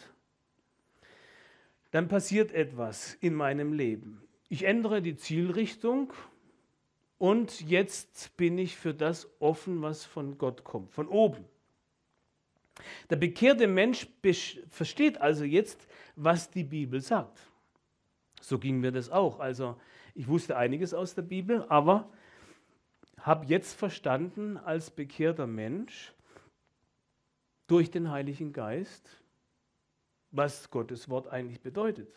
S1: dann passiert etwas in meinem Leben. Ich ändere die Zielrichtung und jetzt bin ich für das offen, was von Gott kommt, von oben. Der bekehrte Mensch versteht also jetzt, was die Bibel sagt. So ging mir das auch. Also ich wusste einiges aus der Bibel, aber habe jetzt verstanden als bekehrter Mensch durch den Heiligen Geist, was Gottes Wort eigentlich bedeutet.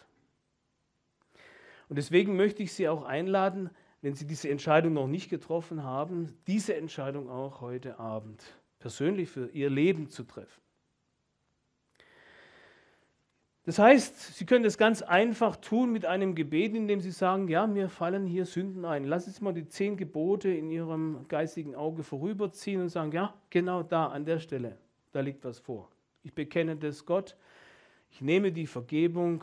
S1: Und deswegen möchte ich Sie auch einladen, wenn Sie diese Entscheidung noch nicht getroffen haben, diese Entscheidung auch heute Abend persönlich für Ihr Leben zu treffen. Das heißt, Sie können das ganz einfach tun mit einem Gebet, indem Sie sagen, ja, mir fallen hier Sünden ein. Lass jetzt mal die zehn Gebote in Ihrem geistigen Auge vorüberziehen und sagen, ja, genau da, an der Stelle, da liegt was vor. Ich bekenne das Gott. Ich nehme die Vergebung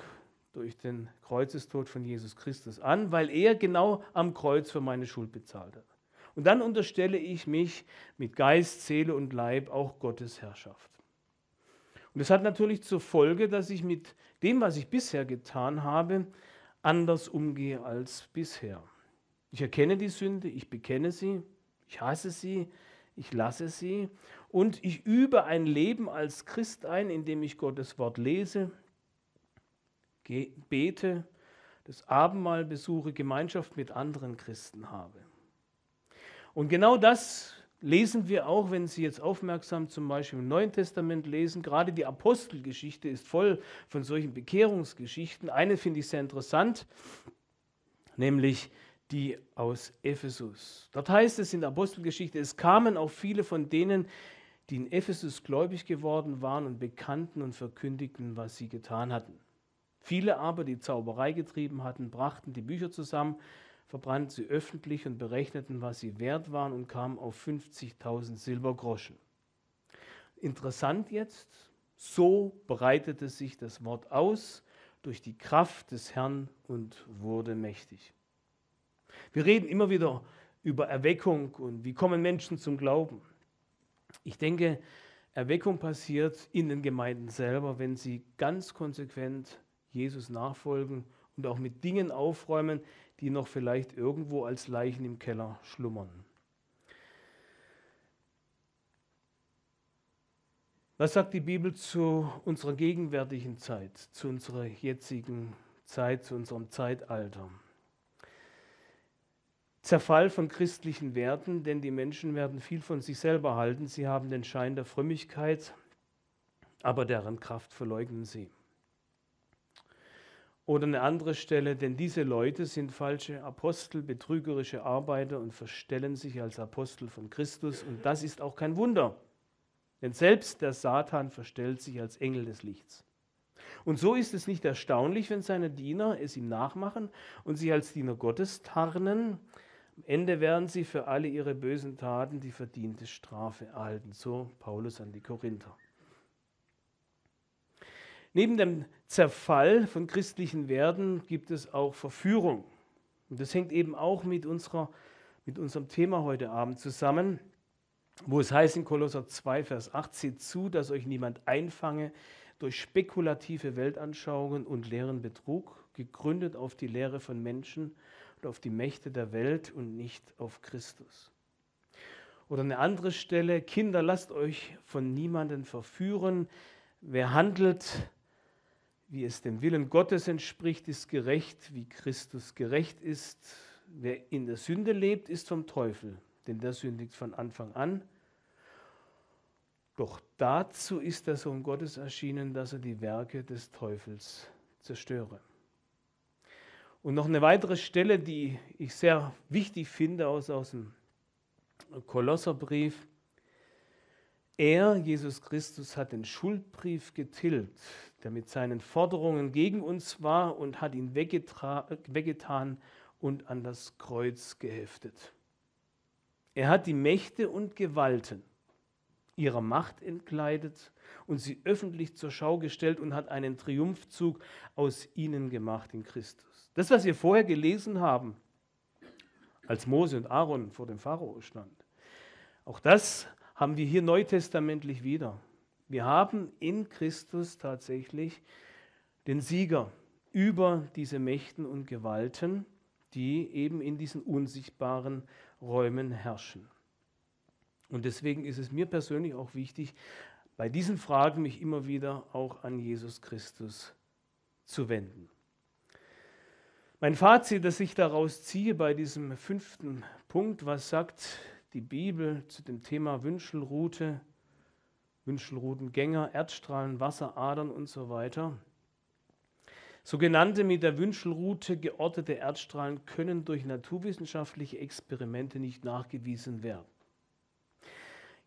S1: durch den Kreuzestod von Jesus Christus an, weil er genau am Kreuz für meine Schuld bezahlt hat. Und dann unterstelle ich mich mit Geist, Seele und Leib auch Gottes Herrschaft. Und das hat natürlich zur Folge, dass ich mit dem, was ich bisher getan habe, anders umgehe als bisher. Ich erkenne die Sünde, ich bekenne sie, ich hasse sie, ich lasse sie und ich übe ein Leben als Christ ein, indem ich Gottes Wort lese, bete, das Abendmahl besuche, Gemeinschaft mit anderen Christen habe. Und genau das lesen wir auch, wenn Sie jetzt aufmerksam zum Beispiel im Neuen Testament lesen, gerade die Apostelgeschichte ist voll von solchen Bekehrungsgeschichten. Eine finde ich sehr interessant, nämlich die aus Ephesus. Dort heißt es in der Apostelgeschichte, es kamen auch viele von denen, die in Ephesus gläubig geworden waren und bekannten und verkündigten, was sie getan hatten. Viele aber, die Zauberei getrieben hatten, brachten die Bücher zusammen verbrannten sie öffentlich und berechneten, was sie wert waren und kamen auf 50.000 Silbergroschen. Interessant jetzt, so breitete sich das Wort aus durch die Kraft des Herrn und wurde mächtig. Wir reden immer wieder über Erweckung und wie kommen Menschen zum Glauben. Ich denke, Erweckung passiert in den Gemeinden selber, wenn sie ganz konsequent Jesus nachfolgen und auch mit Dingen aufräumen, die noch vielleicht irgendwo als Leichen im Keller schlummern. Was sagt die Bibel zu unserer gegenwärtigen Zeit, zu unserer jetzigen Zeit, zu unserem Zeitalter? Zerfall von christlichen Werten, denn die Menschen werden viel von sich selber halten. Sie haben den Schein der Frömmigkeit, aber deren Kraft verleugnen sie. Oder eine andere Stelle, denn diese Leute sind falsche Apostel, betrügerische Arbeiter und verstellen sich als Apostel von Christus. Und das ist auch kein Wunder, denn selbst der Satan verstellt sich als Engel des Lichts. Und so ist es nicht erstaunlich, wenn seine Diener es ihm nachmachen und sich als Diener Gottes tarnen. Am Ende werden sie für alle ihre bösen Taten die verdiente Strafe erhalten. So Paulus an die Korinther. Neben dem Zerfall von christlichen Werten gibt es auch Verführung. Und das hängt eben auch mit, unserer, mit unserem Thema heute Abend zusammen, wo es heißt in Kolosser 2, Vers 8, seht zu, dass euch niemand einfange durch spekulative Weltanschauungen und leeren Betrug, gegründet auf die Lehre von Menschen und auf die Mächte der Welt und nicht auf Christus. Oder eine andere Stelle, Kinder, lasst euch von niemanden verführen. Wer handelt, wie es dem Willen Gottes entspricht, ist gerecht, wie Christus gerecht ist. Wer in der Sünde lebt, ist vom Teufel, denn der sündigt von Anfang an. Doch dazu ist der Sohn Gottes erschienen, dass er die Werke des Teufels zerstöre. Und noch eine weitere Stelle, die ich sehr wichtig finde aus, aus dem Kolosserbrief. Er, Jesus Christus, hat den Schuldbrief getilgt, der mit seinen Forderungen gegen uns war und hat ihn weggetan und an das Kreuz geheftet. Er hat die Mächte und Gewalten ihrer Macht entkleidet und sie öffentlich zur Schau gestellt und hat einen Triumphzug aus ihnen gemacht in Christus. Das, was wir vorher gelesen haben, als Mose und Aaron vor dem Pharao stand, auch das haben wir hier neutestamentlich wieder. Wir haben in Christus tatsächlich den Sieger über diese Mächten und Gewalten, die eben in diesen unsichtbaren Räumen herrschen. Und deswegen ist es mir persönlich auch wichtig, bei diesen Fragen mich immer wieder auch an Jesus Christus zu wenden. Mein Fazit, das ich daraus ziehe bei diesem fünften Punkt, was sagt die Bibel zu dem Thema Wünschelrute, Wünschelruten, Erdstrahlen, Wasseradern und so weiter. Sogenannte mit der Wünschelrute geortete Erdstrahlen können durch naturwissenschaftliche Experimente nicht nachgewiesen werden.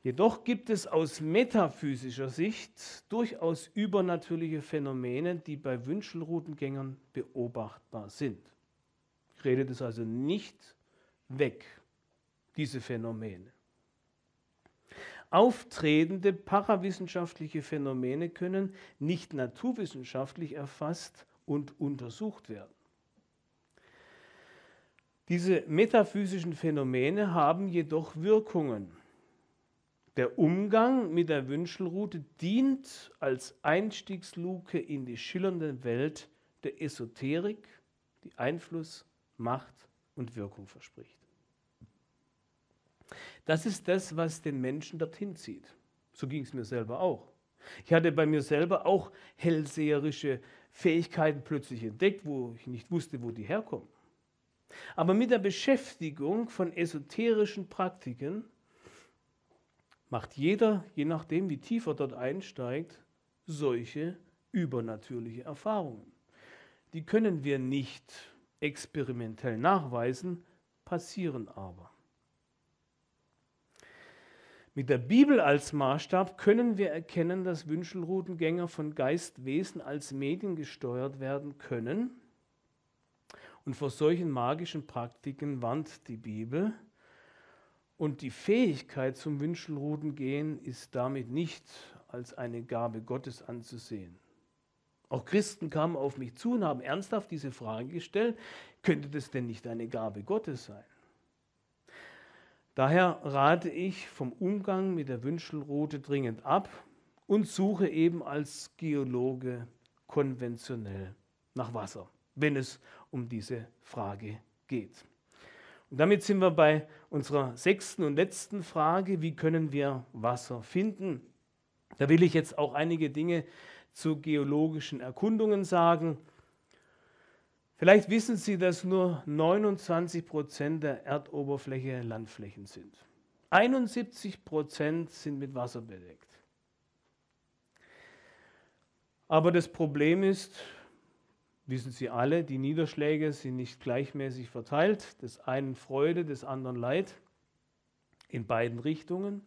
S1: Jedoch gibt es aus metaphysischer Sicht durchaus übernatürliche Phänomene, die bei Wünschelroutengängern beobachtbar sind. Ich rede das also nicht weg, diese Phänomene. Auftretende parawissenschaftliche Phänomene können nicht naturwissenschaftlich erfasst und untersucht werden. Diese metaphysischen Phänomene haben jedoch Wirkungen. Der Umgang mit der Wünschelrute dient als Einstiegsluke in die schillernde Welt der Esoterik, die Einfluss, Macht und Wirkung verspricht. Das ist das, was den Menschen dorthin zieht. So ging es mir selber auch. Ich hatte bei mir selber auch hellseherische Fähigkeiten plötzlich entdeckt, wo ich nicht wusste, wo die herkommen. Aber mit der Beschäftigung von esoterischen Praktiken macht jeder, je nachdem wie tief er dort einsteigt, solche übernatürliche Erfahrungen. Die können wir nicht experimentell nachweisen, passieren aber. Mit der Bibel als Maßstab können wir erkennen, dass Wünschelroutengänger von Geistwesen als Medien gesteuert werden können. Und vor solchen magischen Praktiken warnt die Bibel. Und die Fähigkeit zum Wünschelroutengehen ist damit nicht als eine Gabe Gottes anzusehen. Auch Christen kamen auf mich zu und haben ernsthaft diese Frage gestellt, könnte das denn nicht eine Gabe Gottes sein? Daher rate ich vom Umgang mit der Wünschelrute dringend ab und suche eben als Geologe konventionell nach Wasser, wenn es um diese Frage geht. Und damit sind wir bei unserer sechsten und letzten Frage, wie können wir Wasser finden? Da will ich jetzt auch einige Dinge zu geologischen Erkundungen sagen. Vielleicht wissen Sie, dass nur 29 Prozent der Erdoberfläche Landflächen sind. 71 Prozent sind mit Wasser bedeckt. Aber das Problem ist, wissen Sie alle, die Niederschläge sind nicht gleichmäßig verteilt, des einen Freude, des anderen Leid in beiden Richtungen.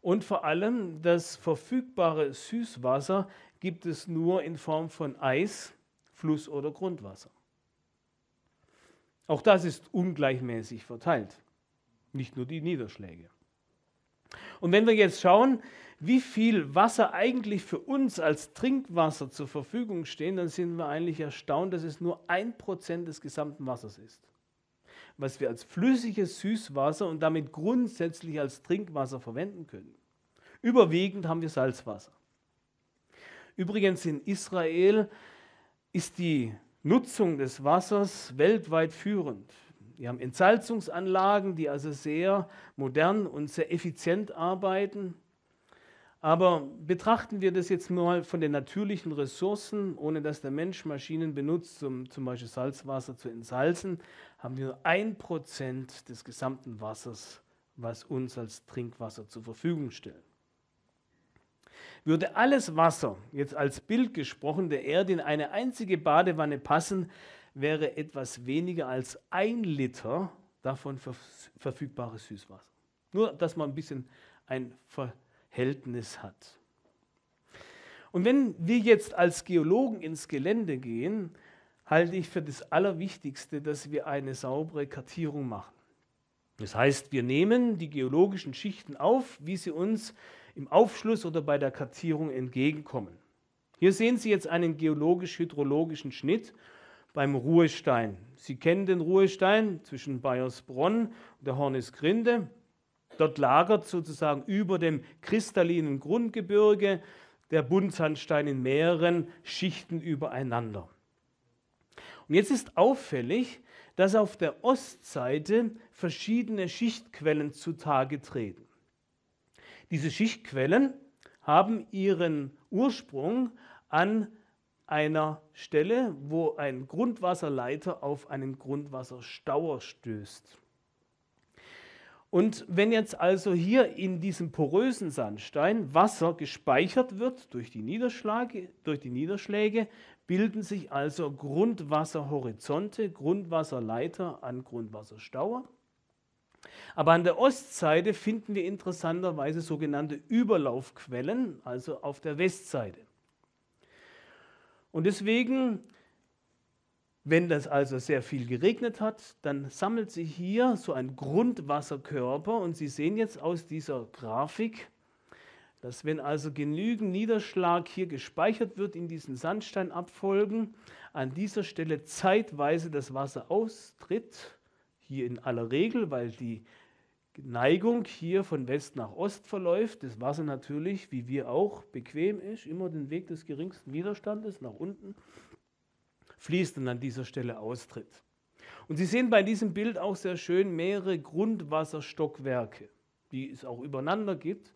S1: Und vor allem das verfügbare Süßwasser gibt es nur in Form von Eis Fluss- oder Grundwasser. Auch das ist ungleichmäßig verteilt, nicht nur die Niederschläge. Und wenn wir jetzt schauen, wie viel Wasser eigentlich für uns als Trinkwasser zur Verfügung steht, dann sind wir eigentlich erstaunt, dass es nur ein Prozent des gesamten Wassers ist. Was wir als flüssiges Süßwasser und damit grundsätzlich als Trinkwasser verwenden können. Überwiegend haben wir Salzwasser. Übrigens in Israel ist die Nutzung des Wassers weltweit führend. Wir haben Entsalzungsanlagen, die also sehr modern und sehr effizient arbeiten. Aber betrachten wir das jetzt mal von den natürlichen Ressourcen, ohne dass der Mensch Maschinen benutzt, um zum Beispiel Salzwasser zu entsalzen, haben wir nur ein Prozent des gesamten Wassers, was uns als Trinkwasser zur Verfügung stellt. Würde alles Wasser, jetzt als Bild gesprochen, der Erde in eine einzige Badewanne passen, wäre etwas weniger als ein Liter davon verfügbares Süßwasser. Nur, dass man ein bisschen ein Verhältnis hat. Und wenn wir jetzt als Geologen ins Gelände gehen, halte ich für das Allerwichtigste, dass wir eine saubere Kartierung machen. Das heißt, wir nehmen die geologischen Schichten auf, wie sie uns im Aufschluss oder bei der Kartierung entgegenkommen. Hier sehen Sie jetzt einen geologisch-hydrologischen Schnitt beim Ruhestein. Sie kennen den Ruhestein zwischen Bayersbronn und der Hornisgrinde. Dort lagert sozusagen über dem kristallinen Grundgebirge der Buntsandstein in mehreren Schichten übereinander. Und jetzt ist auffällig, dass auf der Ostseite verschiedene Schichtquellen zutage treten. Diese Schichtquellen haben ihren Ursprung an einer Stelle, wo ein Grundwasserleiter auf einen Grundwasserstauer stößt. Und wenn jetzt also hier in diesem porösen Sandstein Wasser gespeichert wird durch die, Niederschläge, durch die Niederschläge bilden sich also Grundwasserhorizonte, Grundwasserleiter an Grundwasserstauer. Aber an der Ostseite finden wir interessanterweise sogenannte Überlaufquellen, also auf der Westseite. Und deswegen, wenn das also sehr viel geregnet hat, dann sammelt sich hier so ein Grundwasserkörper und Sie sehen jetzt aus dieser Grafik, dass wenn also genügend Niederschlag hier gespeichert wird in diesen Sandsteinabfolgen, an dieser Stelle zeitweise das Wasser austritt hier in aller Regel, weil die Neigung hier von West nach Ost verläuft, das Wasser natürlich, wie wir auch, bequem ist, immer den Weg des geringsten Widerstandes nach unten fließt und an dieser Stelle austritt. Und Sie sehen bei diesem Bild auch sehr schön mehrere Grundwasserstockwerke, die es auch übereinander gibt,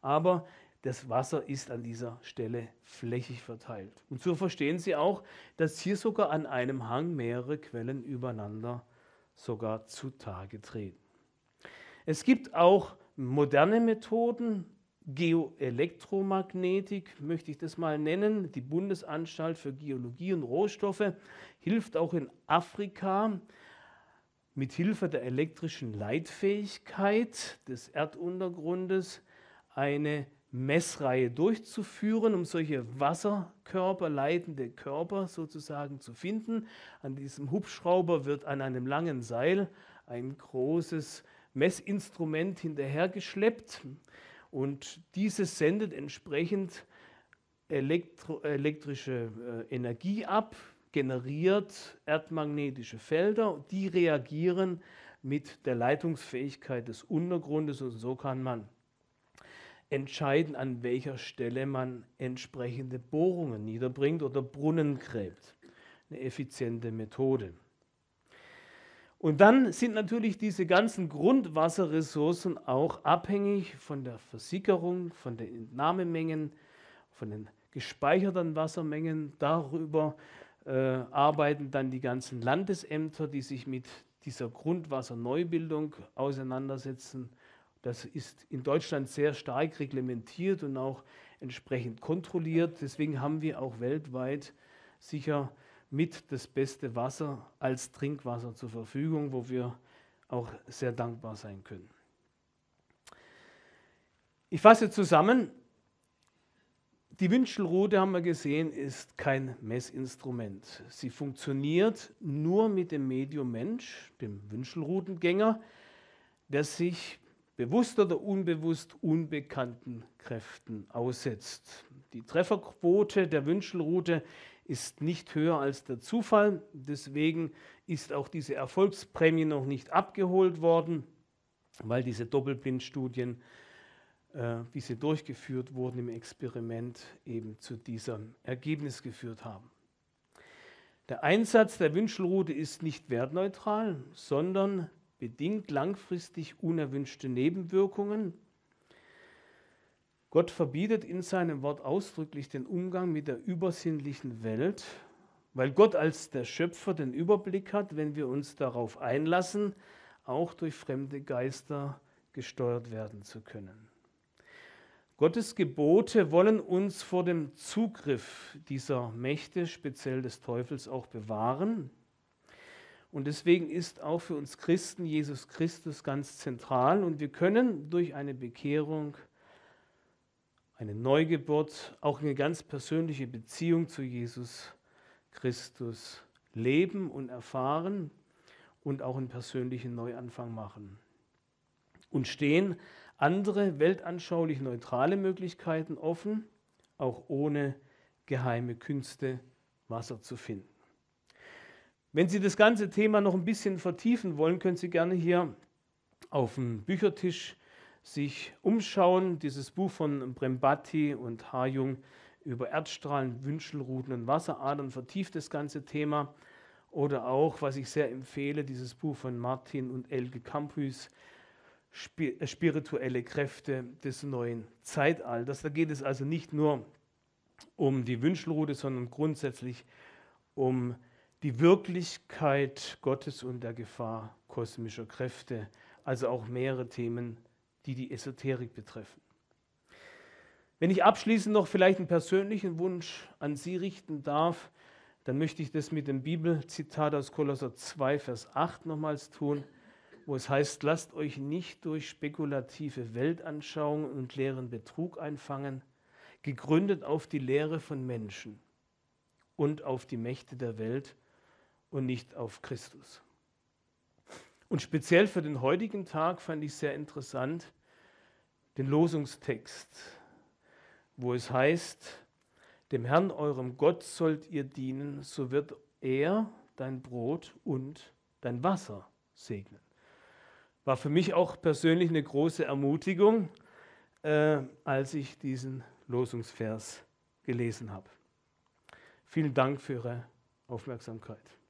S1: aber das Wasser ist an dieser Stelle flächig verteilt. Und so verstehen Sie auch, dass hier sogar an einem Hang mehrere Quellen übereinander sogar zutage treten. Es gibt auch moderne Methoden, Geoelektromagnetik möchte ich das mal nennen. Die Bundesanstalt für Geologie und Rohstoffe hilft auch in Afrika mit Hilfe der elektrischen Leitfähigkeit des Erduntergrundes eine Messreihe durchzuführen, um solche Wasserkörper, leitende Körper sozusagen zu finden. An diesem Hubschrauber wird an einem langen Seil ein großes Messinstrument hinterhergeschleppt und dieses sendet entsprechend elektro, elektrische äh, Energie ab, generiert erdmagnetische Felder, die reagieren mit der Leitungsfähigkeit des Untergrundes und so kann man entscheiden, an welcher Stelle man entsprechende Bohrungen niederbringt oder Brunnen gräbt. Eine effiziente Methode. Und dann sind natürlich diese ganzen Grundwasserressourcen auch abhängig von der Versickerung, von den Entnahmemengen, von den gespeicherten Wassermengen. Darüber äh, arbeiten dann die ganzen Landesämter, die sich mit dieser Grundwasserneubildung auseinandersetzen das ist in Deutschland sehr stark reglementiert und auch entsprechend kontrolliert. Deswegen haben wir auch weltweit sicher mit das beste Wasser als Trinkwasser zur Verfügung, wo wir auch sehr dankbar sein können. Ich fasse zusammen. Die Wünschelrute, haben wir gesehen, ist kein Messinstrument. Sie funktioniert nur mit dem Medium Mensch, dem Wünschelrutengänger, der sich bewusst oder unbewusst unbekannten Kräften aussetzt. Die Trefferquote der Wünschelroute ist nicht höher als der Zufall. Deswegen ist auch diese Erfolgsprämie noch nicht abgeholt worden, weil diese Doppelblindstudien, äh, wie sie durchgeführt wurden im Experiment, eben zu diesem Ergebnis geführt haben. Der Einsatz der Wünschelrute ist nicht wertneutral, sondern bedingt langfristig unerwünschte Nebenwirkungen. Gott verbietet in seinem Wort ausdrücklich den Umgang mit der übersinnlichen Welt, weil Gott als der Schöpfer den Überblick hat, wenn wir uns darauf einlassen, auch durch fremde Geister gesteuert werden zu können. Gottes Gebote wollen uns vor dem Zugriff dieser Mächte, speziell des Teufels, auch bewahren. Und deswegen ist auch für uns Christen Jesus Christus ganz zentral. Und wir können durch eine Bekehrung, eine Neugeburt, auch eine ganz persönliche Beziehung zu Jesus Christus leben und erfahren und auch einen persönlichen Neuanfang machen. Und stehen andere weltanschaulich neutrale Möglichkeiten offen, auch ohne geheime Künste Wasser zu finden. Wenn Sie das ganze Thema noch ein bisschen vertiefen wollen, können Sie gerne hier auf dem Büchertisch sich umschauen. Dieses Buch von Brembati und Harjung über Erdstrahlen, Wünschelruten und Wasseradern vertieft das ganze Thema. Oder auch, was ich sehr empfehle, dieses Buch von Martin und Elke Campus, äh, Spirituelle Kräfte des neuen Zeitalters. Da geht es also nicht nur um die Wünschelrute, sondern grundsätzlich um die die Wirklichkeit Gottes und der Gefahr kosmischer Kräfte, also auch mehrere Themen, die die Esoterik betreffen. Wenn ich abschließend noch vielleicht einen persönlichen Wunsch an Sie richten darf, dann möchte ich das mit dem Bibelzitat aus Kolosser 2, Vers 8 nochmals tun, wo es heißt, lasst euch nicht durch spekulative Weltanschauungen und leeren Betrug einfangen, gegründet auf die Lehre von Menschen und auf die Mächte der Welt, und nicht auf Christus. Und speziell für den heutigen Tag fand ich sehr interessant den Losungstext, wo es heißt, dem Herrn eurem Gott sollt ihr dienen, so wird er dein Brot und dein Wasser segnen. War für mich auch persönlich eine große Ermutigung, äh, als ich diesen Losungsvers gelesen habe. Vielen Dank für Ihre Aufmerksamkeit.